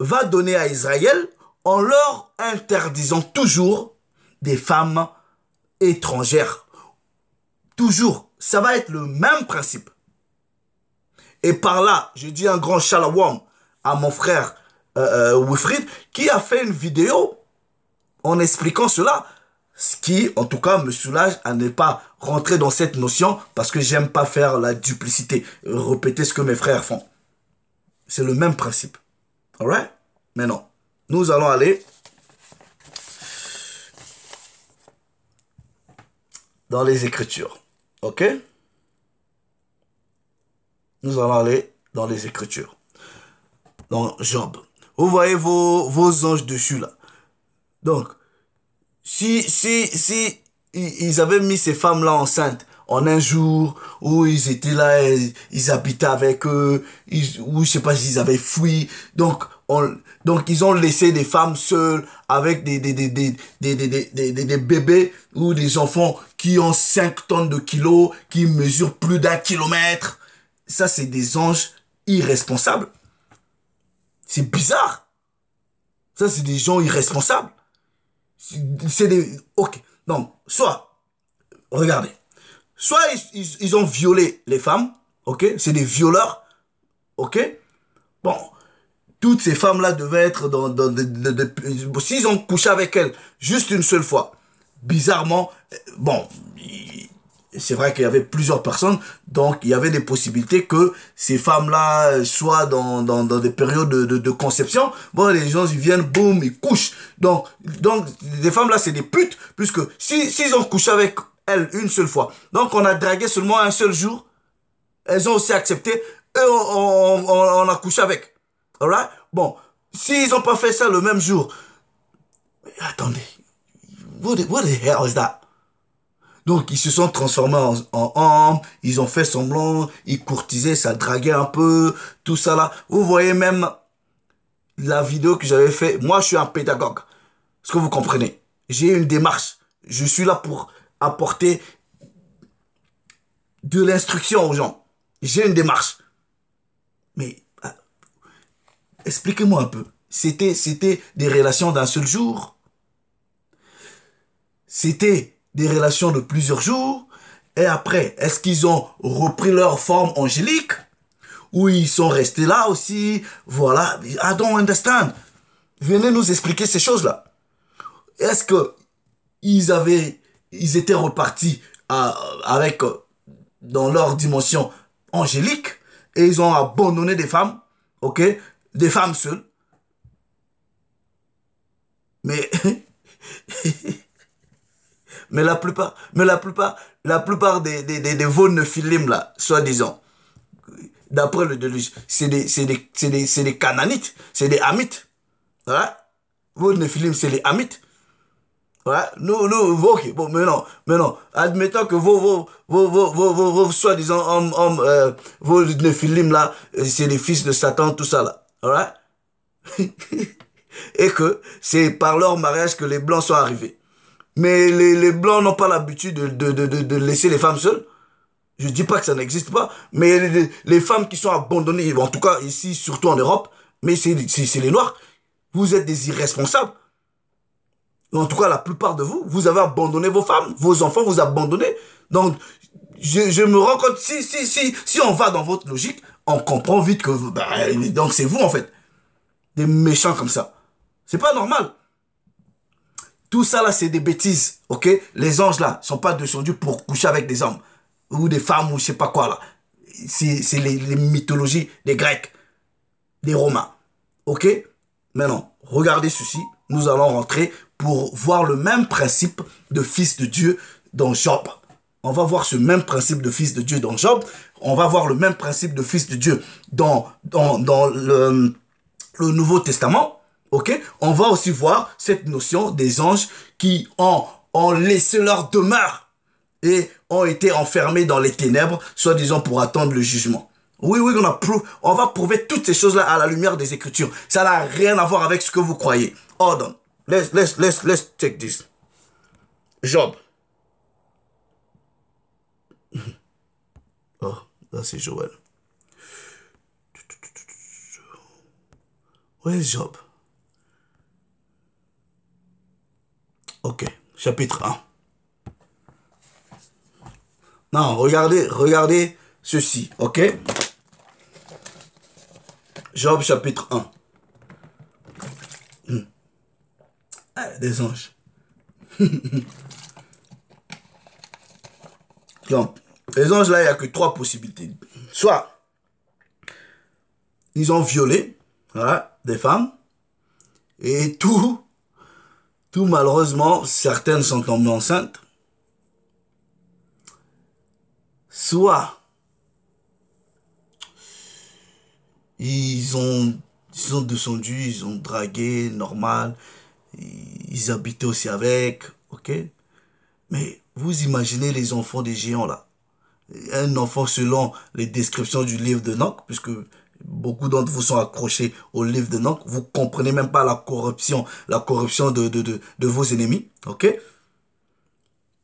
va donner à Israël en leur interdisant toujours des femmes étrangères. Toujours. Ça va être le même principe. Et par là, je dis un grand shalom à mon frère euh, euh, Wilfried, qui a fait une vidéo en expliquant cela. Ce qui, en tout cas, me soulage à ne pas rentrer dans cette notion parce que j'aime pas faire la duplicité, répéter ce que mes frères font. C'est le même principe. Alright? Maintenant, nous allons aller dans les Écritures. Ok? Nous allons aller dans les Écritures. Dans Job. Vous voyez vos, vos anges dessus là. Donc, si, si, si ils avaient mis ces femmes là enceintes en un jour où ils étaient là, ils, habitaient avec eux, ils, ou je sais pas s'ils avaient fui. Donc, on, donc ils ont laissé des femmes seules avec des, des, des, des, des, des, des bébés ou des enfants qui ont 5 tonnes de kilos, qui mesurent plus d'un kilomètre. Ça, c'est des anges irresponsables. C'est bizarre. Ça, c'est des gens irresponsables. C'est des... Ok. Donc, soit, regardez. Soit ils, ont violé les femmes, ok C'est des violeurs, ok Bon, toutes ces femmes-là devaient être dans... dans S'ils ont couché avec elles juste une seule fois, bizarrement, euh, bon, c'est vrai qu'il y avait plusieurs personnes, donc il y avait des possibilités que ces femmes-là soient dans, des périodes de, conception. Bon, les gens, ils viennent, boum, ils couchent. Donc, donc les femmes-là, c'est des putes, puisque s'ils ont couché avec elles une seule fois, donc on a dragué seulement un seul jour, elles ont aussi accepté, et on, a couché avec. Alright Bon, s'ils si n'ont pas fait ça le même jour, attendez, what what the hell is that donc ils se sont transformés en, hommes, ils ont fait semblant, ils courtisaient, ça draguait un peu, tout ça là. Vous voyez même la vidéo que j'avais fait. Moi, je suis un pédagogue. Est-ce que vous comprenez J'ai une démarche. Je suis là pour apporter de l'instruction aux gens. J'ai une démarche. Mais ah, expliquez-moi un peu. C'était, c'était des relations d'un seul jour. C'était des relations de plusieurs jours et après, est-ce qu'ils ont repris leur forme angélique ou ils sont restés là aussi Voilà, I don't understand. Venez nous expliquer ces choses-là. Est-ce que ils avaient, ils étaient repartis avec dans leur dimension angélique et ils ont abandonné des femmes, ok, des femmes seules. Mais Mais la plupart, mais la plupart, la plupart des, des, des, des nephilim là, soi-disant, d'après le déluge, c'est des, c'est des, c'est des, c'est des cananites, c'est des hamites. Voilà. nephilim c'est les hamites. Voilà. Nous, nous, ok, bon, mais non, mais non. Admettons que vos, vos, vos, vos, vos, vos, vos soi-disant hommes, hommes, euh, vos Nephilim là, euh, c'est les fils de Satan, tout ça là. Voilà. Et que c'est par leur mariage que les blancs sont arrivés. Mais les, blancs n'ont pas l'habitude de, laisser les femmes seules. Je dis pas que ça n'existe pas, mais les, femmes qui sont abandonnées, en tout cas ici, surtout en Europe, mais c'est les noirs, vous êtes des irresponsables. En tout cas, la plupart de vous, vous avez abandonné vos femmes, vos enfants, vous abandonnez. Donc, je, me rends compte, si, si, si, si on va dans votre logique, on comprend vite que bah, donc c'est vous en fait. Des méchants comme ça. C'est pas normal. Tout ça là, c'est des bêtises, ok Les anges là sont pas descendus pour coucher avec des hommes ou des femmes ou je sais pas quoi là. C'est les, mythologies des Grecs, des Romains, ok Maintenant, regardez ceci. Nous allons rentrer pour voir le même principe de fils de Dieu dans Job. On va voir ce même principe de fils de Dieu dans Job. On va voir le même principe de fils de Dieu dans, dans, dans le Nouveau Testament. On va aussi voir cette notion des anges qui ont, ont laissé leur demeure et ont été enfermés dans les ténèbres, soi-disant pour attendre le jugement. Oui, oui, on, a on va prouver toutes ces choses-là à la lumière des Écritures. Ça n'a rien à voir avec ce que vous croyez. Hold on. Let's, let's, check this. Job. Oh, là c'est Joël. est Job. Ok, chapitre 1. Non, regardez, regardez ceci, ok Job chapitre 1. Hmm. Ah, des anges. Donc, les anges là, il n'y a que trois possibilités. Soit, ils ont violé voilà, des femmes et tout malheureusement, certaines sont tombées enceintes. Soit ils ont, ils ont descendu, ils ont dragué, normal. Ils habitaient aussi avec, ok Mais vous imaginez les enfants des géants là. Un enfant selon les descriptions du livre de Noc, puisque beaucoup d'entre vous sont accrochés au livre de Nantes. Vous comprenez même pas la corruption, la corruption de, de, vos ennemis, ok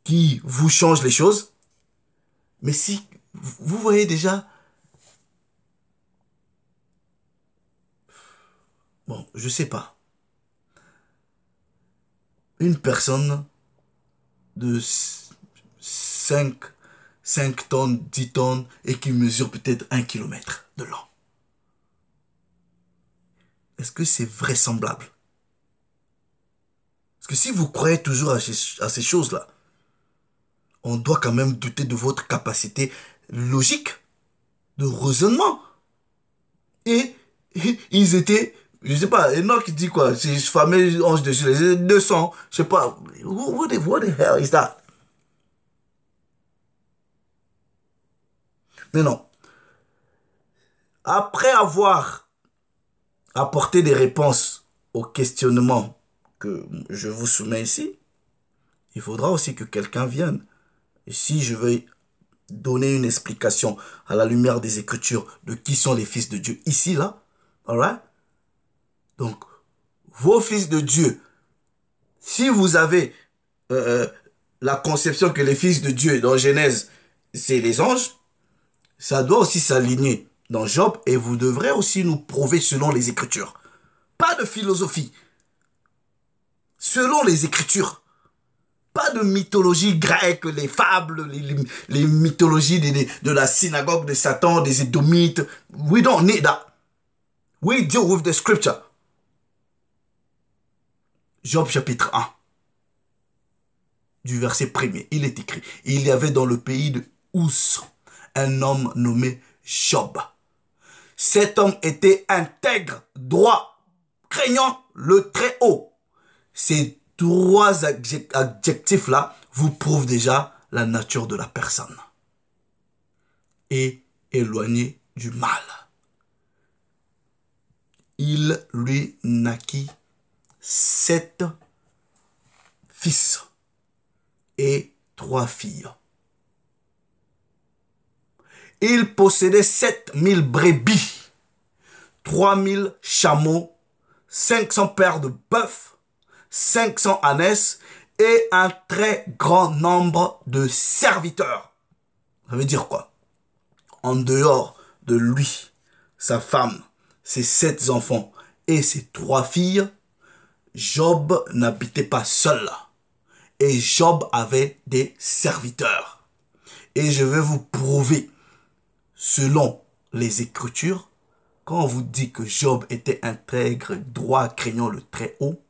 Qui vous change les choses. Mais si vous voyez déjà... Bon, je sais pas. Une personne de 5, 5 tonnes, 10 tonnes et qui mesure peut-être 1 km de long est-ce que c'est vraisemblable Parce que si vous croyez toujours à ces, choses-là, on doit quand même douter de votre capacité logique, de raisonnement. Et, ils étaient, je sais pas, qui dit quoi, c'est fameux ange de 200, je ne sais pas, what the hell is that Mais non. Après avoir apporter des réponses aux questionnements que je vous soumets ici, il faudra aussi que quelqu'un vienne. Et si je veux donner une explication à la lumière des Écritures de qui sont les fils de Dieu ici, là, alright? Donc, vos fils de Dieu, si vous avez euh, euh, la conception que les fils de Dieu dans Genèse, c'est les anges, ça doit aussi s'aligner dans Job et vous devrez aussi nous prouver selon les Écritures. Pas de philosophie. Selon les Écritures. Pas de mythologie grecque, les fables, les, mythologies de, la synagogue de Satan, des Édomites. We don't need that. We deal with the scripture. Job chapitre 1. Du verset premier, il est écrit. Il y avait dans le pays de Ous un homme nommé Job. Cet homme était intègre, droit, craignant le Très-Haut. Ces trois adjectifs-là vous prouvent déjà la nature de la personne. Et éloigné du mal. Il lui naquit sept fils et trois filles. Il possédait 7000 brebis, 3000 chameaux, 500 paires de bœufs, 500 ânes et un très grand nombre de serviteurs. Ça veut dire quoi En dehors de lui, sa femme, ses sept enfants et ses trois filles, Job n'habitait pas seul. Et Job avait des serviteurs. Et je vais vous prouver selon les Écritures, quand on vous dit que Job était intègre, droit, craignant le Très-Haut,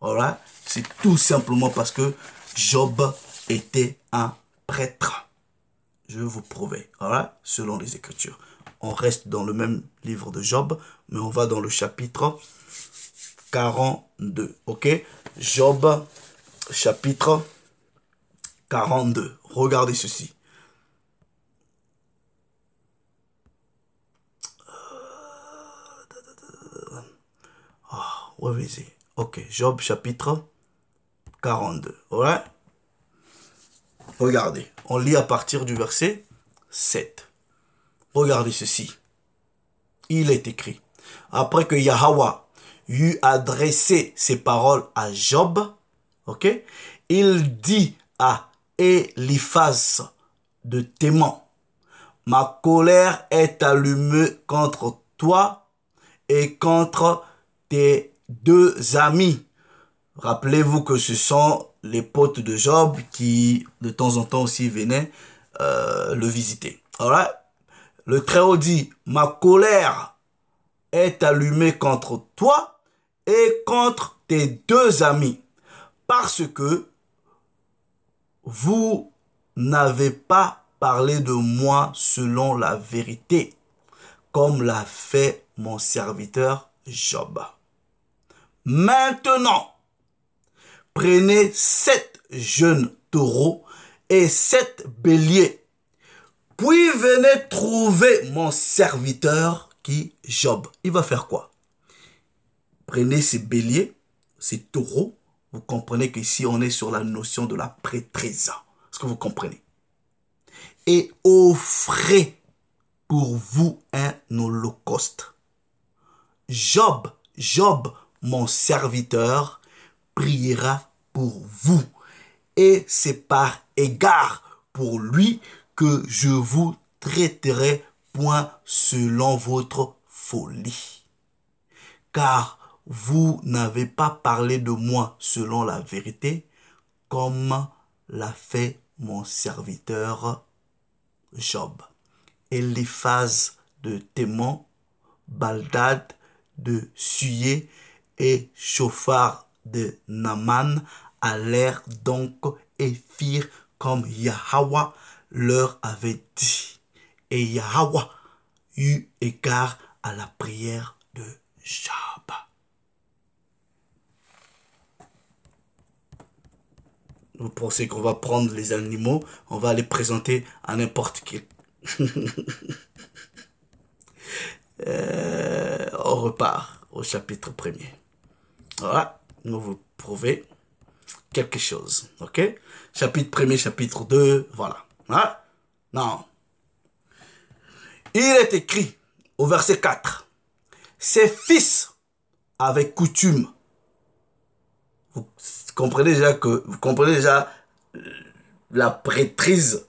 voilà, c'est tout simplement parce que Job était un prêtre. Je vous prouver, voilà, selon les Écritures. On reste dans le même livre de Job, mais on va dans le chapitre 42. Ok Job, chapitre 42. Regardez ceci. Reviser. Ok, Job chapitre 42. Voilà Regardez, on lit à partir du verset 7. Regardez ceci. Il est écrit. Après que Yahawa eut adressé ses paroles à Job, ok, il dit à Eliphaz de Téman, ma colère est allumée contre toi et contre tes deux amis. Rappelez-vous que ce sont les potes de Job qui, de temps en temps aussi, venaient euh, le visiter. Voilà. Le Très-Haut dit, ma colère est allumée contre toi et contre tes deux amis, parce que vous n'avez pas parlé de moi selon la vérité, comme l'a fait mon serviteur Job. Maintenant, prenez sept jeunes taureaux et sept béliers. Puis venez trouver mon serviteur qui Job. Il va faire quoi Prenez ces béliers, ces taureaux. Vous comprenez qu'ici, on est sur la notion de la prêtrise. Est-ce que vous comprenez Et offrez pour vous un holocauste. Job, Job, mon serviteur priera pour vous. Et c'est par égard pour lui que je vous traiterai point selon votre folie. Car vous n'avez pas parlé de moi selon la vérité, comme l'a fait mon serviteur Job. Eliphaz de Témon, Baldad de suyer, » et Chauffard de Naman allèrent donc et firent comme Yahawa leur avait dit. Et Yahawa eut égard à la prière de Jab. Vous pensez qu'on va prendre les animaux, on va les présenter à n'importe qui. Euh, on repart au chapitre premier. Voilà, nous vous prouvez quelque chose. Ok Chapitre 1 chapitre 2, voilà. Hein? Non. Il est écrit au verset 4. Ses fils avaient coutume. Vous comprenez déjà que, vous comprenez déjà la prêtrise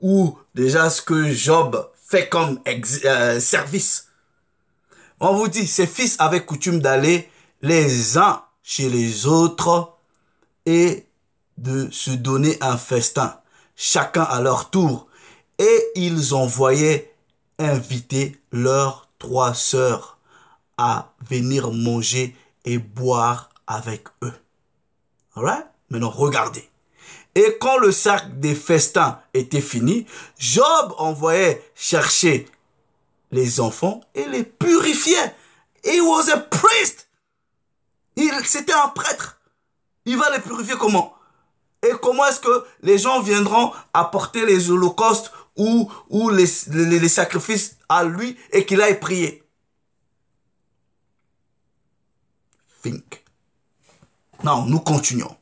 ou déjà ce que Job fait comme euh, service. On vous dit, ses fils avaient coutume d'aller les uns chez les autres et de se donner un festin, chacun à leur tour. Et ils envoyaient inviter leurs trois sœurs à venir manger et boire avec eux. Alright? Maintenant, regardez. Et quand le sac des festins était fini, Job envoyait chercher les enfants et les purifiait. He was a priest. C'était un prêtre. Il va les purifier comment Et comment est-ce que les gens viendront apporter les holocaustes ou, ou les, sacrifices à lui et qu'il aille prier Think. Non, nous continuons.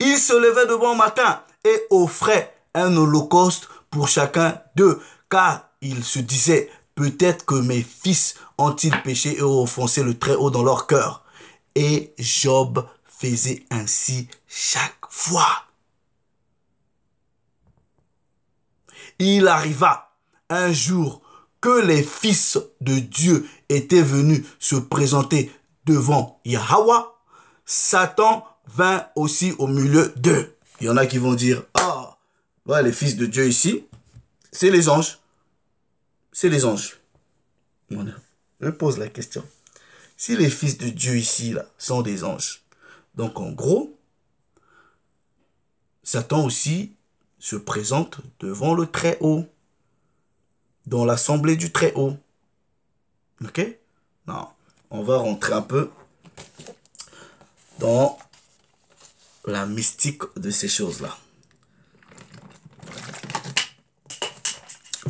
Il se levait de bon matin et offrait un holocauste pour chacun d'eux, car il se disait, peut-être que mes fils ont-ils péché et ont offensé le Très-Haut dans leur cœur. Et Job faisait ainsi chaque fois. Il arriva un jour que les fils de Dieu étaient venus se présenter devant Yahweh. Satan vint aussi au milieu d'eux. Il y en a qui vont dire, ah, oh, les fils de Dieu ici, c'est les anges c'est les anges. Je Je pose la question. Si les fils de Dieu ici, là, sont des anges, donc en gros, Satan aussi se présente devant le Très-Haut, dans l'assemblée du Très-Haut. Ok Non. On va rentrer un peu dans la mystique de ces choses-là.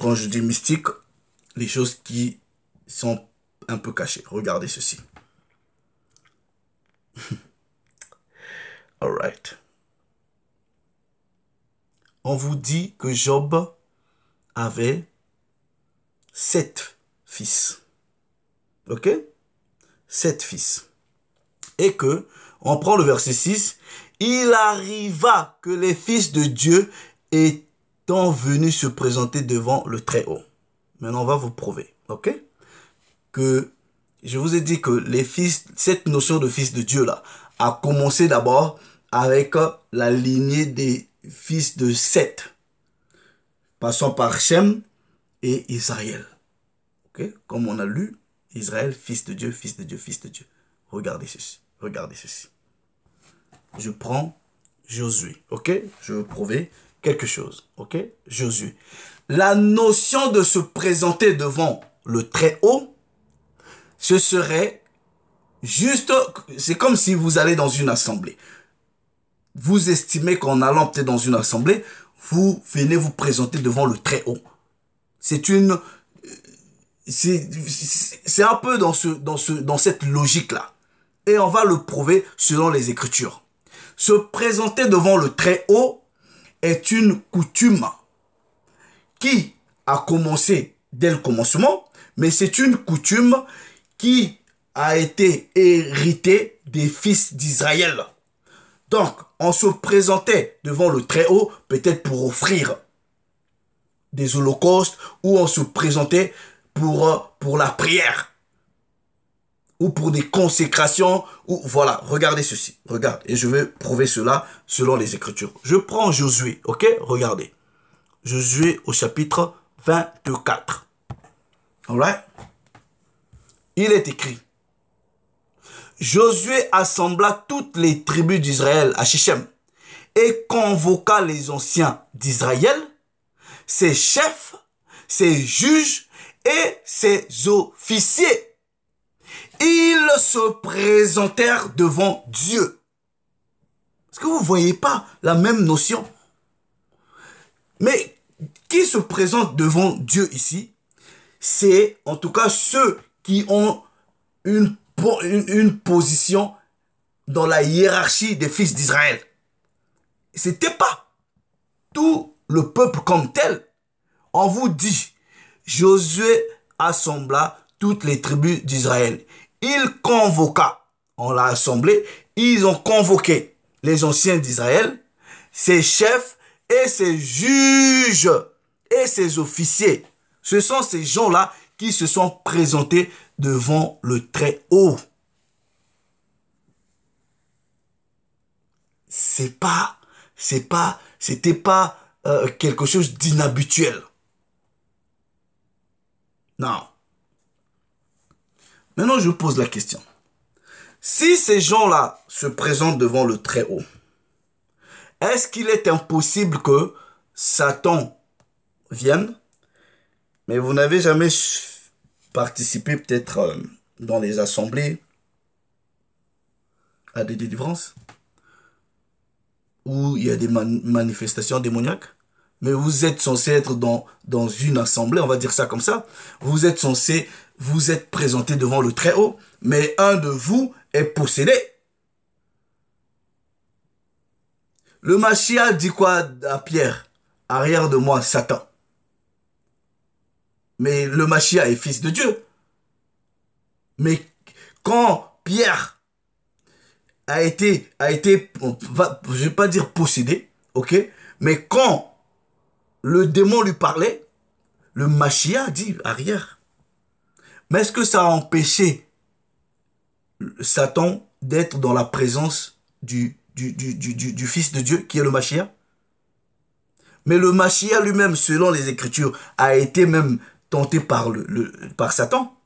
Quand je dis mystique, les choses qui sont un peu cachées. Regardez ceci. Alright. On vous dit que Job avait sept fils. Ok Sept fils. Et que, on prend le verset 6, il arriva que les fils de Dieu étant venus se présenter devant le Très-Haut. Maintenant, on va vous prouver, ok Que je vous ai dit que les fils, cette notion de fils de Dieu là, a commencé d'abord avec euh, la lignée des fils de Seth, passant par Shem et Israël. ok. Comme on a lu, Israël, fils de Dieu, fils de Dieu, fils de Dieu. Regardez ceci, regardez ceci. Je prends Josué, ok Je veux prouver quelque chose, ok Josué la notion de se présenter devant le Très-Haut, ce serait juste, c'est comme si vous allez dans une assemblée. Vous estimez qu'en allant peut-être dans une assemblée, vous venez vous présenter devant le Très-Haut. C'est une, c'est un peu dans ce, dans ce, dans cette logique-là. Et on va le prouver selon les Écritures. Se présenter devant le Très-Haut est une coutume qui a commencé dès le commencement, mais c'est une coutume qui a été héritée des fils d'Israël. Donc, on se présentait devant le Très-Haut, peut-être pour offrir des holocaustes, ou on se présentait pour, euh, pour la prière, ou pour des consécrations, ou voilà, regardez ceci, regarde, et je vais prouver cela selon les Écritures. Je prends Josué, ok, regardez. Josué au chapitre 24. Alright? Il est écrit. Josué assembla toutes les tribus d'Israël à Shechem et convoqua les anciens d'Israël, ses chefs, ses juges et ses officiers. Ils se présentèrent devant Dieu. Est-ce que vous ne voyez pas la même notion Mais qui se présente devant Dieu ici, c'est en tout cas ceux qui ont une, position dans la hiérarchie des fils d'Israël. C'était pas tout le peuple comme tel. On vous dit, Josué assembla toutes les tribus d'Israël. Il convoqua, on l'a assemblé, ils ont convoqué les anciens d'Israël, ses chefs, et ses juges et ses officiers. Ce sont ces gens-là qui se sont présentés devant le Très-Haut. C'est pas, c'est pas, c'était pas euh, quelque chose d'inhabituel. Non. Maintenant, je vous pose la question. Si ces gens-là se présentent devant le Très-Haut, est-ce qu'il est impossible que Satan vienne Mais vous n'avez jamais participé peut-être euh, dans les assemblées à des délivrances où il y a des manifestations démoniaques mais vous êtes censé être dans, dans une assemblée, on va dire ça comme ça. Vous êtes censé vous êtes présenté devant le Très-Haut, mais un de vous est possédé Le Machia dit quoi à Pierre Arrière de moi, Satan. Mais le Machia est fils de Dieu. Mais quand Pierre a été, a été, je vais pas dire possédé, ok Mais quand le démon lui parlait, le Machia dit arrière. Mais est-ce que ça a empêché Satan d'être dans la présence du du, Fils de Dieu, qui est le Machia. Mais le Machia lui-même, selon les Écritures, a été même tenté par, le, par Satan.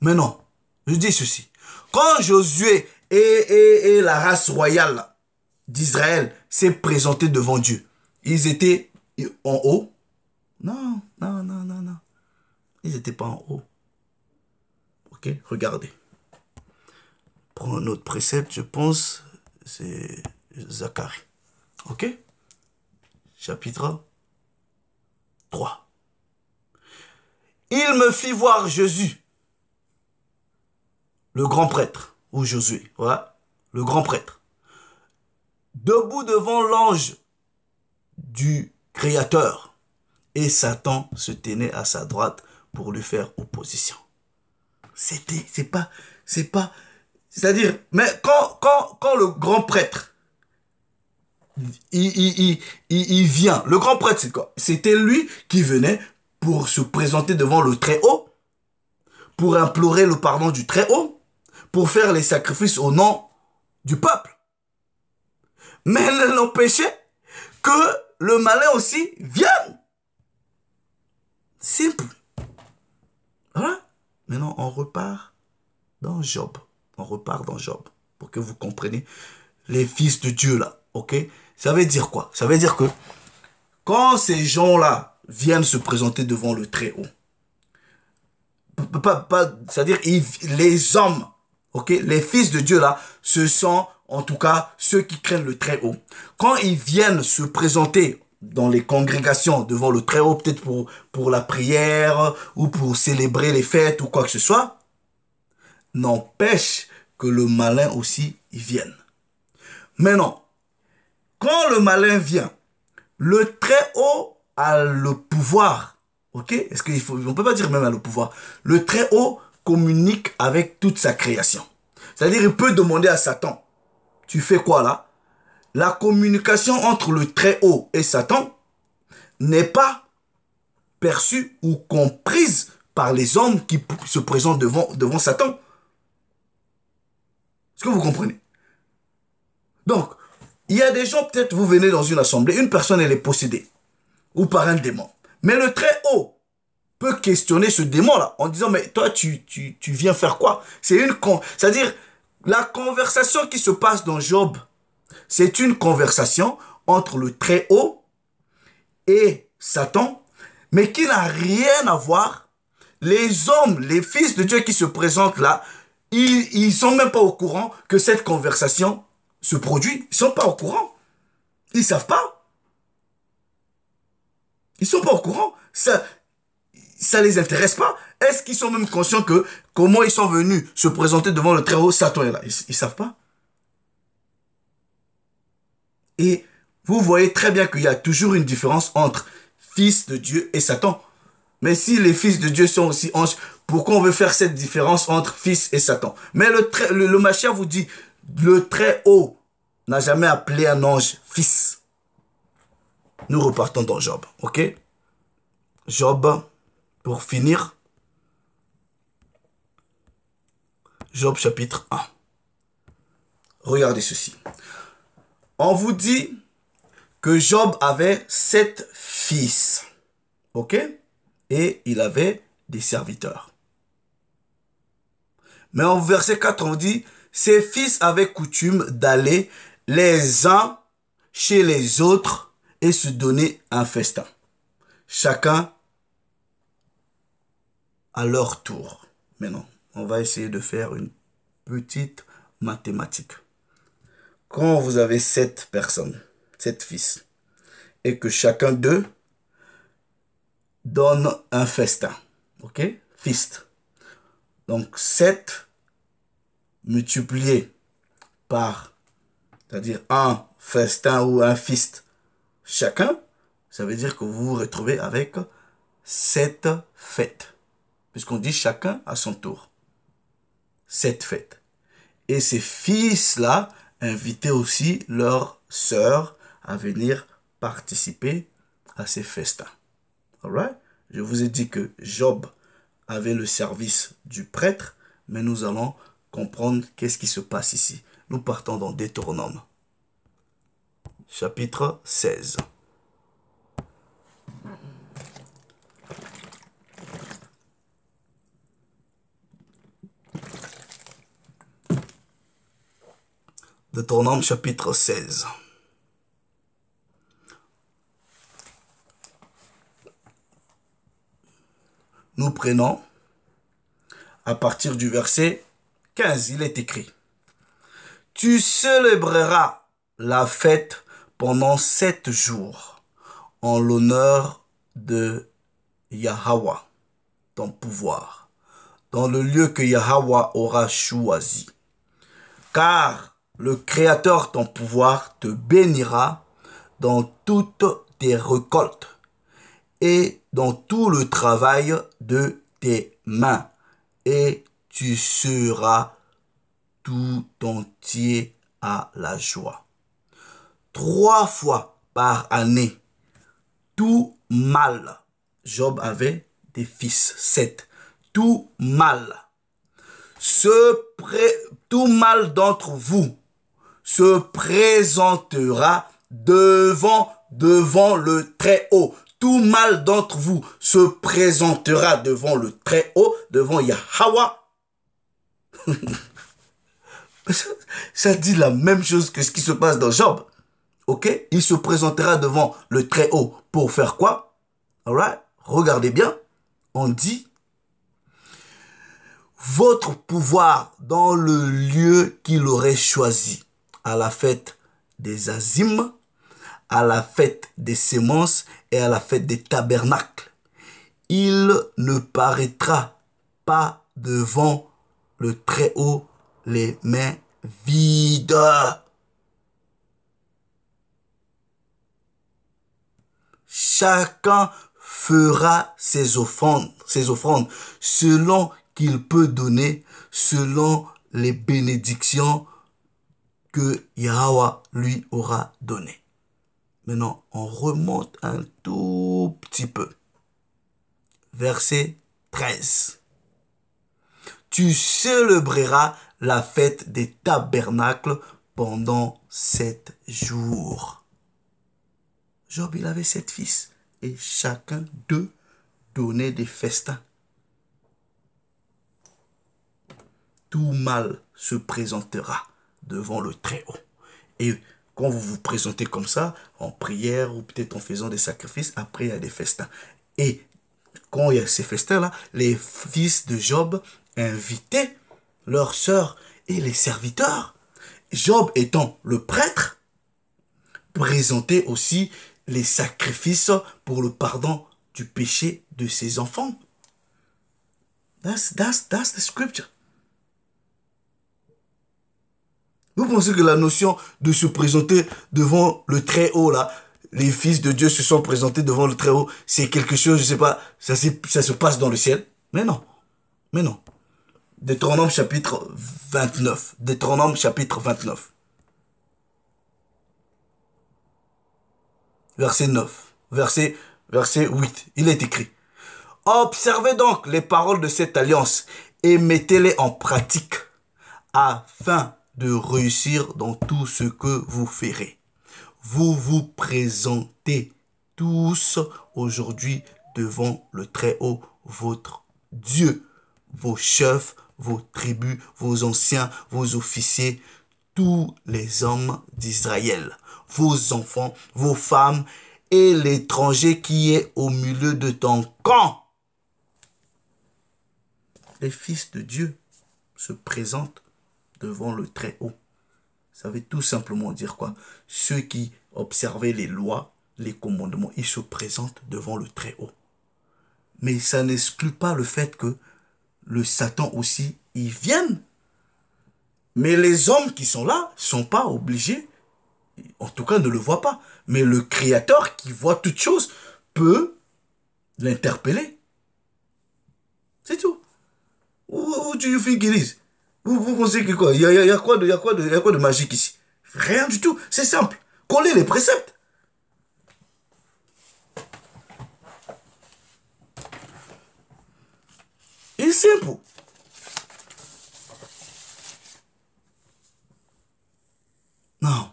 Mais non, je dis ceci. Quand Josué et, et la race royale d'Israël s'est présentée devant Dieu, ils étaient en haut. Non, non, non, non, non. Ils n'étaient pas en haut. Ok, regardez un autre précepte, je pense, c'est Zacharie. Ok Chapitre 3. Il me fit voir Jésus, le grand prêtre, ou Josué, voilà, le grand prêtre, debout devant l'ange du Créateur, et Satan se tenait à sa droite pour lui faire opposition. C'était, c'est pas, c'est pas, c'est-à-dire, mais quand, le grand prêtre, il, vient, le grand prêtre, c'est quoi C'était lui qui venait pour se présenter devant le Très-Haut, pour implorer le pardon du Très-Haut, pour faire les sacrifices au nom du peuple. Mais elle l'empêchait que le malin aussi vienne. Simple. Voilà. Maintenant, on repart dans Job repart dans Job. Pour que vous compreniez les fils de Dieu là. Ok Ça veut dire quoi Ça veut dire que quand ces gens-là viennent se présenter devant le Très-Haut, c'est-à-dire les hommes, ok, les fils de Dieu là, ce sont en tout cas ceux qui craignent le Très-Haut. Quand ils viennent se présenter dans les congrégations devant le Très-Haut, peut-être pour, pour la prière ou pour célébrer les fêtes ou quoi que ce soit, n'empêche que le malin aussi y vienne. Maintenant, quand le malin vient, le très haut a le pouvoir. Ok Est-ce qu'il faut. On peut pas dire même à le pouvoir. Le très haut communique avec toute sa création. C'est-à-dire, il peut demander à Satan Tu fais quoi là La communication entre le très haut et Satan n'est pas perçue ou comprise par les hommes qui se présentent devant, devant Satan. Est-ce que vous comprenez Donc, il y a des gens, peut-être vous venez dans une assemblée, une personne elle est possédée, ou par un démon. Mais le très haut peut questionner ce démon-là en disant, mais toi, tu, tu, viens faire quoi C'est une... C'est-à-dire, la conversation qui se passe dans Job, c'est une conversation entre le très haut et Satan, mais qui n'a rien à voir. Les hommes, les fils de Dieu qui se présentent là, ils ne sont même pas au courant que cette conversation se produit. Ils ne sont pas au courant. Ils ne savent pas. Ils ne sont pas au courant. Ça ça les intéresse pas. Est-ce qu'ils sont même conscients que comment ils sont venus se présenter devant le très haut Satan est là Ils ne savent pas. Et vous voyez très bien qu'il y a toujours une différence entre fils de Dieu et Satan. Mais si les fils de Dieu sont aussi anges, pourquoi on veut faire cette différence entre fils et Satan Mais le, le, vous dit, le Très-Haut n'a jamais appelé un ange fils. Nous repartons dans Job, ok Job, pour finir, Job chapitre 1. Regardez ceci. On vous dit que Job avait sept fils. OK Et il avait des serviteurs. Mais en verset 4, on dit, ses fils avaient coutume d'aller les uns chez les autres et se donner un festin. Chacun à leur tour. Maintenant, on va essayer de faire une petite mathématique. Quand vous avez sept personnes, sept fils, et que chacun d'eux donne un festin, ok? Fist. Donc 7 multiplié par, c'est-à-dire un festin ou un fist chacun, ça veut dire que vous vous retrouvez avec 7 fêtes. Puisqu'on dit chacun à son tour. 7 fêtes. Et ces fils-là invitaient aussi leurs sœurs à venir participer à ces festins. Alright? Je vous ai dit que Job avait le service du prêtre, mais nous allons comprendre qu'est-ce qui se passe ici. Nous partons dans Deutéronome, chapitre 16. Deutéronome chapitre 16. à partir du verset 15, il est écrit, Tu célébreras la fête pendant sept jours en l'honneur de Yahawa, ton pouvoir, dans le lieu que Yahawa aura choisi. Car le Créateur, ton pouvoir, te bénira dans toutes tes récoltes et dans tout le travail de tes mains, et tu seras tout entier à la joie. Trois fois par année, tout mal, Job avait des fils, sept, tout mal, tout mal d'entre vous se présentera devant, devant le Très-Haut tout mal d'entre vous se présentera devant le Très-Haut, devant Yahawa. Ça dit la même chose que ce qui se passe dans Job. Ok Il se présentera devant le Très-Haut pour faire quoi Alright Regardez bien. On dit votre pouvoir dans le lieu qu'il aurait choisi à la fête des Azim à la fête des semences et à la fête des tabernacles. Il ne paraîtra pas devant le Très-Haut les mains vides. Chacun fera ses offrandes, ses offrandes selon qu'il peut donner, selon les bénédictions que Yahweh lui aura données. Maintenant, on remonte un tout petit peu. Verset 13. Tu célébreras la fête des tabernacles pendant sept jours. Job, il avait sept fils et chacun d'eux donnait des festins. Tout mal se présentera devant le Très-Haut. Et quand vous vous présentez comme ça, en prière ou peut-être en faisant des sacrifices, après il y a des festins. Et quand il y a ces festins-là, les fils de Job invitaient leurs sœurs et les serviteurs. Job étant le prêtre, présentait aussi les sacrifices pour le pardon du péché de ses enfants. That's, that's, that's the scripture. Vous pensez que la notion de se présenter devant le Très-Haut, là, les fils de Dieu se sont présentés devant le Très-Haut, c'est quelque chose, je ne sais pas, ça, ça se passe dans le ciel Mais non, mais non. Deutéronome chapitre 29. Deutéronome chapitre 29. Verset 9. Verset, verset 8. Il est écrit. Observez donc les paroles de cette alliance et mettez-les en pratique afin de réussir dans tout ce que vous ferez. Vous vous présentez tous aujourd'hui devant le Très-Haut, votre Dieu, vos chefs, vos tribus, vos anciens, vos officiers, tous les hommes d'Israël, vos enfants, vos femmes et l'étranger qui est au milieu de ton camp. Les fils de Dieu se présentent devant le Très-Haut. Ça veut tout simplement dire quoi Ceux qui observaient les lois, les commandements, ils se présentent devant le Très-Haut. Mais ça n'exclut pas le fait que le Satan aussi, ils vienne. Mais les hommes qui sont là sont pas obligés, en tout cas ne le voient pas. Mais le Créateur qui voit toutes choses, peut l'interpeller. C'est tout. Où do you think it is? Vous, vous pensez que quoi Il y a, quoi de, quoi quoi de magique ici Rien du tout. C'est simple. Coller les préceptes. est simple. Non.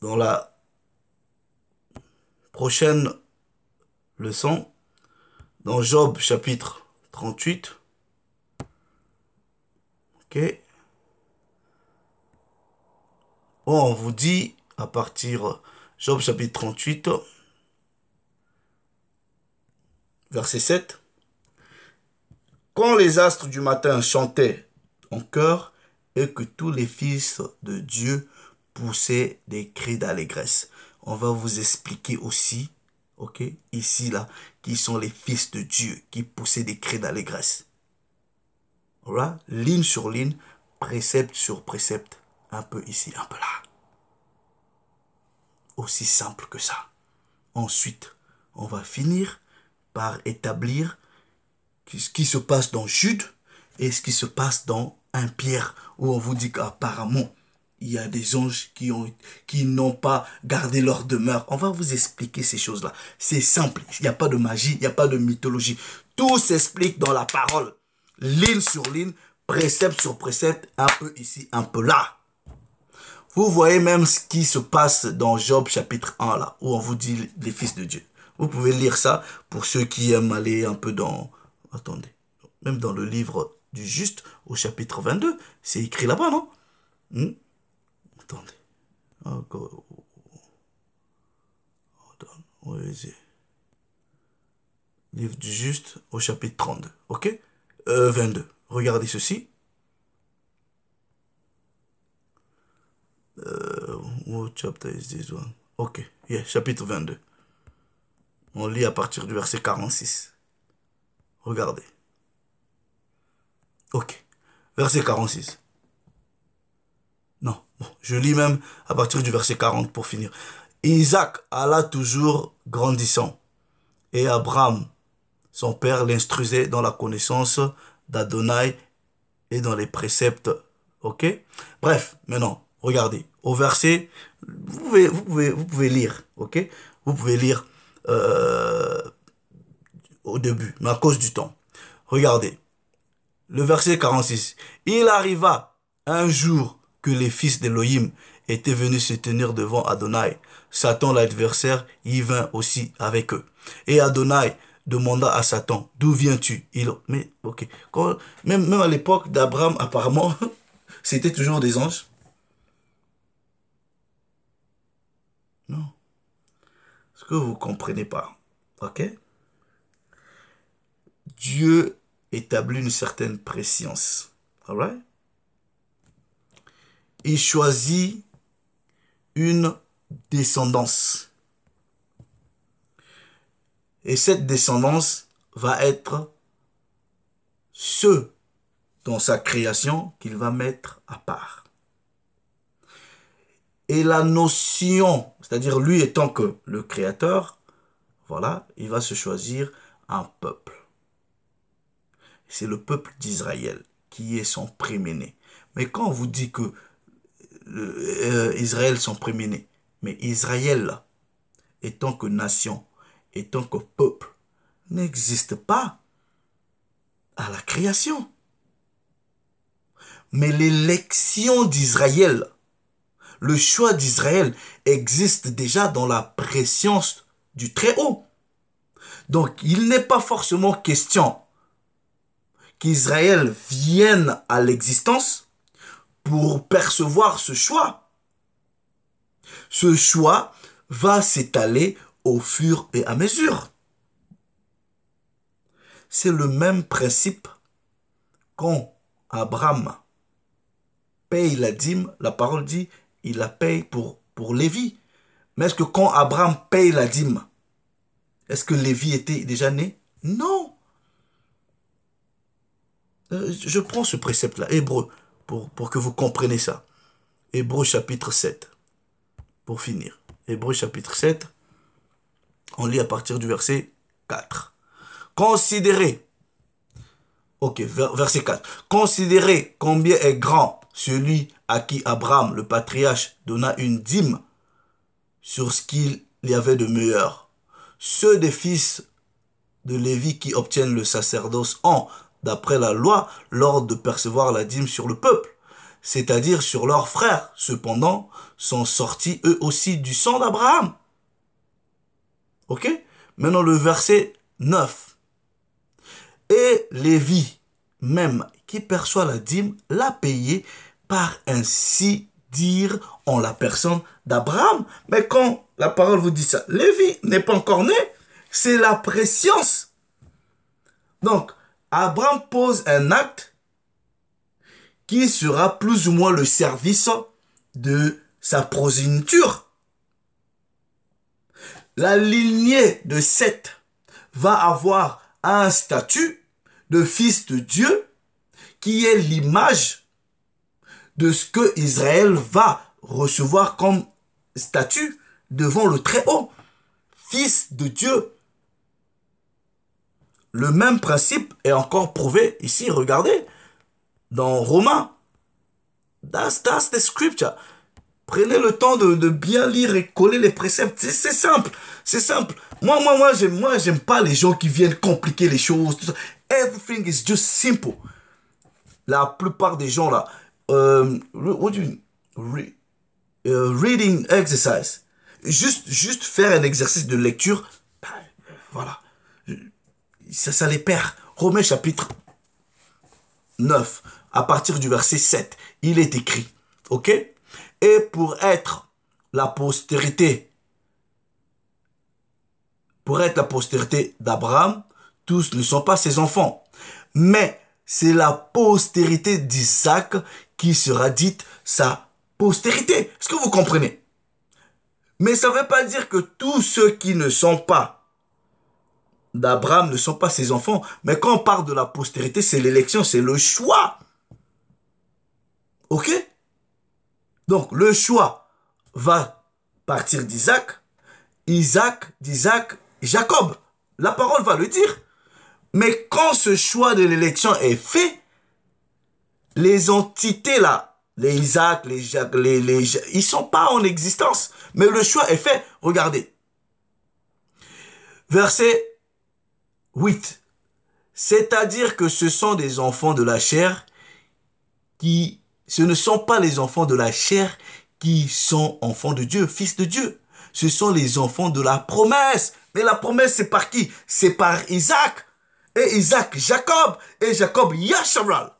Dans la prochaine leçon, dans Job chapitre 38, on vous dit à partir Job chapitre 38, verset 7. Quand les astres du matin chantaient en chœur et que tous les fils de Dieu poussaient des cris d'allégresse. On va vous expliquer aussi, ok, ici là, qui sont les fils de Dieu qui poussaient des cris d'allégresse. Voilà, ligne sur ligne, précepte sur précepte, un peu ici, un peu là. Aussi simple que ça. Ensuite, on va finir par établir ce qui se passe dans Jude et ce qui se passe dans un Pierre, où on vous dit qu'apparemment, il y a des anges qui ont qui n'ont pas gardé leur demeure. On va vous expliquer ces choses-là. C'est simple, il n'y a pas de magie, il n'y a pas de mythologie. Tout s'explique dans la parole ligne sur ligne, précepte sur précepte, un peu ici, un peu là. Vous voyez même ce qui se passe dans Job chapitre 1 là, où on vous dit les fils de Dieu. Vous pouvez lire ça pour ceux qui aiment aller un peu dans... Attendez, même dans le livre du juste, au chapitre 22, c'est écrit là-bas, non hmm? Attendez. Livre du juste au chapitre 32, ok 22. Euh, Regardez ceci. Euh, what chapter is this one? Ok, yeah, chapitre 22. On lit à partir du verset 46. Regardez. Ok, verset 46. Non, je lis même à partir du verset 40 pour finir. Isaac alla toujours grandissant et Abraham son père l'instruisait dans la connaissance d'Adonai et dans les préceptes. Ok Bref, maintenant, regardez. Au verset, vous pouvez, vous pouvez, lire. Ok Vous pouvez lire euh, au début, mais à cause du temps. Regardez. Le verset 46. Il arriva un jour que les fils d'Elohim étaient venus se tenir devant Adonai. Satan, l'adversaire, y vint aussi avec eux. Et Adonai demanda à Satan, d'où viens-tu Il, mais ok, même, même à l'époque d'Abraham, apparemment, c'était toujours des anges. Non. Ce que vous comprenez pas, ok Dieu établit une certaine préscience, alright Il choisit une descendance et cette descendance va être ceux dans sa création qu'il va mettre à part. Et la notion, c'est-à-dire lui étant que le créateur, voilà, il va se choisir un peuple. C'est le peuple d'Israël qui est son premier-né. Mais quand on vous dit que euh, Israël son premier-né, mais Israël, étant que nation, et tant que peuple n'existe pas à la création. Mais l'élection d'Israël, le choix d'Israël existe déjà dans la préscience du Très-Haut. Donc il n'est pas forcément question qu'Israël vienne à l'existence pour percevoir ce choix. Ce choix va s'étaler au fur et à mesure. C'est le même principe quand Abraham paye la dîme, la parole dit, il la paye pour, pour Lévi. Mais est-ce que quand Abraham paye la dîme, est-ce que Lévi était déjà né Non. Euh, je prends ce précepte-là, Hébreu, pour, pour que vous compreniez ça. Hébreu chapitre 7, pour finir. Hébreu chapitre 7, on lit à partir du verset 4. Considérez, ok, verset 4. Considérez combien est grand celui à qui Abraham, le patriarche, donna une dîme sur ce qu'il y avait de meilleur. Ceux des fils de Lévi qui obtiennent le sacerdoce ont, d'après la loi, l'ordre de percevoir la dîme sur le peuple, c'est-à-dire sur leurs frères. Cependant, sont sortis eux aussi du sang d'Abraham. Ok Maintenant, le verset 9. Et Lévi, même qui perçoit la dîme, l'a payée par ainsi dire en la personne d'Abraham. Mais quand la parole vous dit ça, Lévi n'est pas encore né, c'est la préscience. Donc, Abraham pose un acte qui sera plus ou moins le service de sa progéniture. La lignée de Seth va avoir un statut de fils de Dieu qui est l'image de ce que Israël va recevoir comme statut devant le Très-Haut, fils de Dieu. Le même principe est encore prouvé ici, regardez, dans Romains. That's, that's the scripture. Prenez le temps de, bien lire et coller les préceptes. C'est simple, c'est simple. Moi, moi, moi, j'aime, moi, j'aime pas les gens qui viennent compliquer les choses. Everything is just simple. La plupart des gens là, euh, what do euh, reading exercise. Juste, juste faire un exercice de lecture. Bah, voilà, ça, ça les perd. Romains chapitre 9, à partir du verset 7, il est écrit, ok et pour être la postérité, pour être la postérité d'Abraham, tous ne sont pas ses enfants, mais c'est la postérité d'Isaac qui sera dite sa postérité. Est-ce que vous comprenez Mais ça ne veut pas dire que tous ceux qui ne sont pas d'Abraham ne sont pas ses enfants. Mais quand on parle de la postérité, c'est l'élection, c'est le choix. Ok donc le choix va partir d'Isaac, Isaac, d'Isaac, Jacob. La parole va le dire. Mais quand ce choix de l'élection est fait, les entités là, les Isaac, les Jacques, les, les, ils sont pas en existence. Mais le choix est fait. Regardez. Verset 8. C'est-à-dire que ce sont des enfants de la chair qui ce ne sont pas les enfants de la chair qui sont enfants de Dieu, fils de Dieu. Ce sont les enfants de la promesse. Mais la promesse, c'est par qui C'est par Isaac. Et Isaac, Jacob. Et Jacob, Yasharal.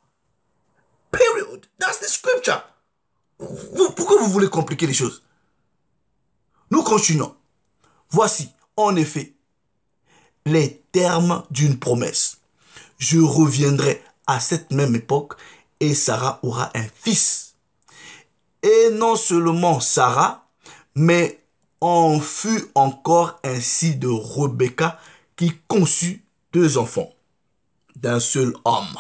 Period. That's the scripture. pourquoi vous voulez compliquer les choses Nous continuons. Voici, en effet, les termes d'une promesse. Je reviendrai à cette même époque et Sarah aura un fils. Et non seulement Sarah, mais en fut encore ainsi de Rebecca qui conçut deux enfants d'un seul homme,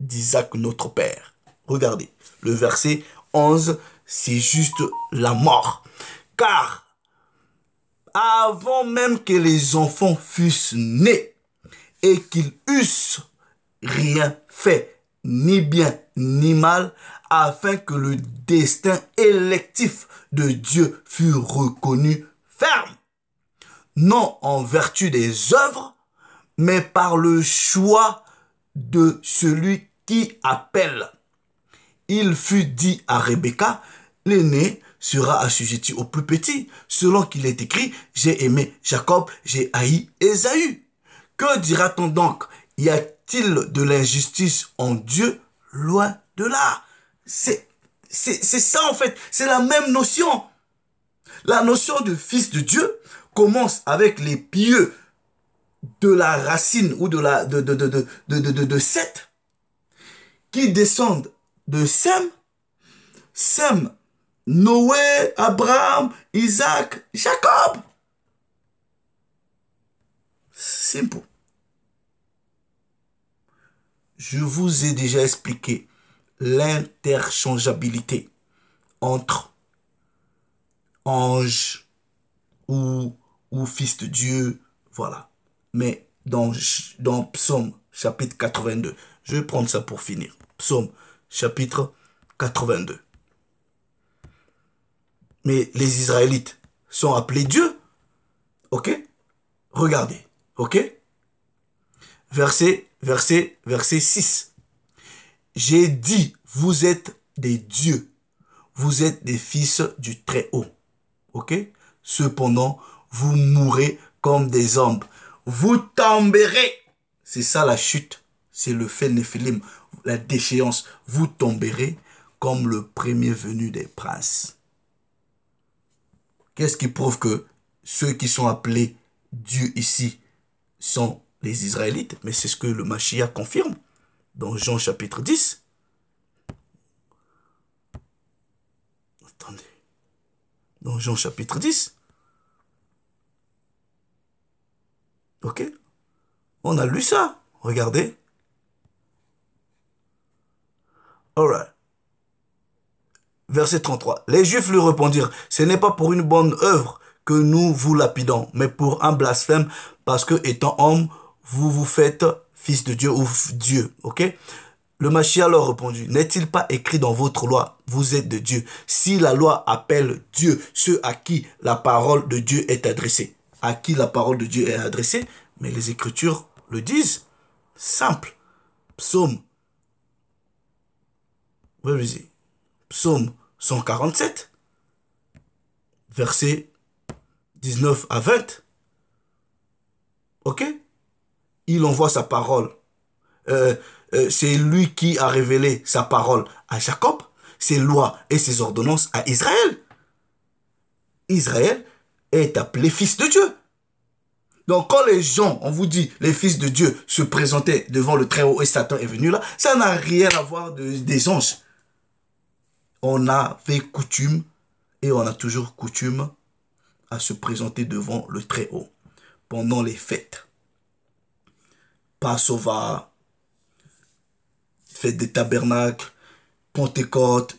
d'Isaac notre père. Regardez, le verset 11, c'est juste la mort. Car avant même que les enfants fussent nés et qu'ils eussent rien fait, ni bien, ni mal, afin que le destin électif de Dieu fût reconnu ferme. Non en vertu des œuvres, mais par le choix de celui qui appelle. Il fut dit à Rebecca, l'aîné sera assujetti au plus petit, selon qu'il est écrit, j'ai aimé Jacob, j'ai haï Esaü. Que dira-t-on donc Y de l'injustice en Dieu Loin de là. C'est ça en fait. C'est la même notion. La notion de fils de Dieu commence avec les pieux de la racine ou de la de, de, de, de, de Seth qui descendent de Sem. Sem, Noé, Abraham, Isaac, Jacob. Simple. Je vous ai déjà expliqué l'interchangeabilité entre ange ou, ou fils de Dieu, voilà. Mais dans, dans Psaume chapitre 82, je vais prendre ça pour finir. Psaume chapitre 82. Mais les Israélites sont appelés Dieu. Ok Regardez. Ok Verset verset, verset 6. J'ai dit, vous êtes des dieux, vous êtes des fils du Très-Haut. OK Cependant, vous mourrez comme des hommes. Vous tomberez. C'est ça la chute. C'est le fait Néphilim, la déchéance. Vous tomberez comme le premier venu des princes. Qu'est-ce qui prouve que ceux qui sont appelés Dieu ici sont les Israélites, mais c'est ce que le Mashiach confirme dans Jean chapitre 10. Attendez. Dans Jean chapitre 10. Ok On a lu ça. Regardez. Alright. Verset 33. Les Juifs lui répondirent, ce n'est pas pour une bonne œuvre que nous vous lapidons, mais pour un blasphème, parce que étant homme, vous vous faites fils de Dieu ou Dieu. Ok Le Machia leur répondu, n'est-il pas écrit dans votre loi, vous êtes de Dieu, si la loi appelle Dieu ceux à qui la parole de Dieu est adressée À qui la parole de Dieu est adressée Mais les Écritures le disent. Simple. Psaume. Where is it? Psaume 147, Verset 19 à 20. Ok il envoie sa parole. Euh, euh, c'est lui qui a révélé sa parole à Jacob, ses lois et ses ordonnances à Israël. Israël est appelé fils de Dieu. Donc quand les gens, on vous dit, les fils de Dieu se présentaient devant le Très-Haut et Satan est venu là, ça n'a rien à voir de, des anges. On a fait coutume et on a toujours coutume à se présenter devant le Très-Haut pendant les fêtes. Passova, fête des tabernacles, Pentecôte,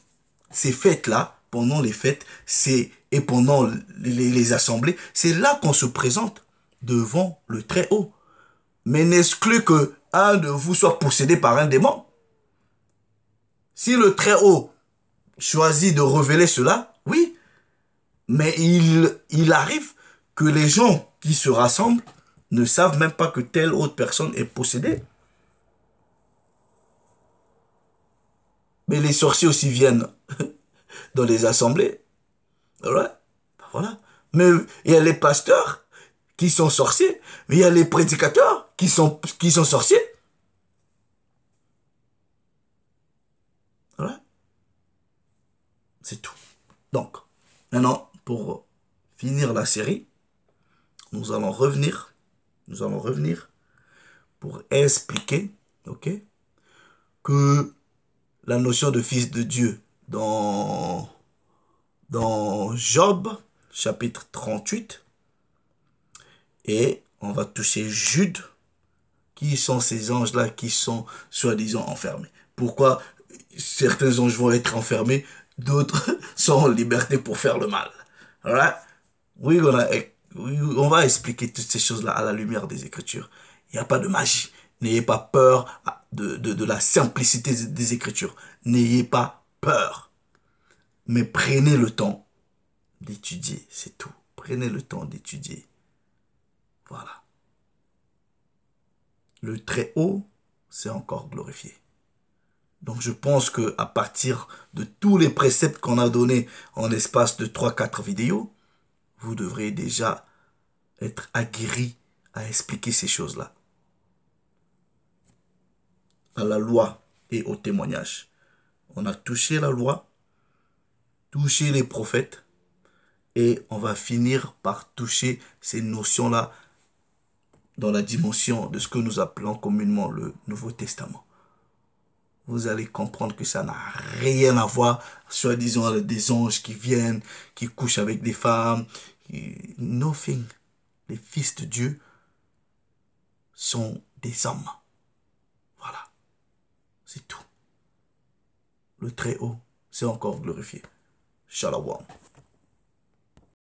ces fêtes-là, pendant les fêtes, c'est et pendant les, assemblées, c'est là qu'on se présente devant le Très-Haut. Mais n'est-ce que un de vous soit possédé par un démon. Si le Très-Haut choisit de révéler cela, oui, mais il, il arrive que les gens qui se rassemblent ne savent même pas que telle autre personne est possédée. Mais les sorciers aussi viennent dans les assemblées. Ben voilà. Mais il y a les pasteurs qui sont sorciers. Il y a les prédicateurs qui sont, qui sont sorciers. Voilà. C'est tout. Donc, maintenant, pour finir la série, nous allons revenir nous allons revenir pour expliquer que la notion de fils de Dieu dans, dans Job, chapitre 38, et on va toucher Jude, qui sont ces anges-là qui sont soi-disant enfermés. Pourquoi certains anges vont être enfermés, d'autres sont en liberté pour faire le mal. All right? We're gonna on va expliquer toutes ces choses-là à la lumière des Écritures. Il n'y a pas de magie. N'ayez pas peur de, la simplicité des Écritures. N'ayez pas peur. Mais prenez le temps d'étudier, c'est tout. Prenez le temps d'étudier. Voilà. Le Très-Haut c'est encore glorifié. Donc je pense que à partir de tous les préceptes qu'on a donnés en l'espace de 3-4 vidéos, vous devrez déjà être aguerri à expliquer ces choses-là. À la loi et au témoignage. On a touché la loi, touché les prophètes, et on va finir par toucher ces notions-là dans la dimension de ce que nous appelons communément le Nouveau Testament. Vous allez comprendre que ça n'a rien à voir, soi-disant des anges qui viennent, qui couchent avec des femmes, nothing. Les fils de Dieu sont des hommes. Voilà. C'est tout. Le Très-Haut s'est encore glorifié. Shalom.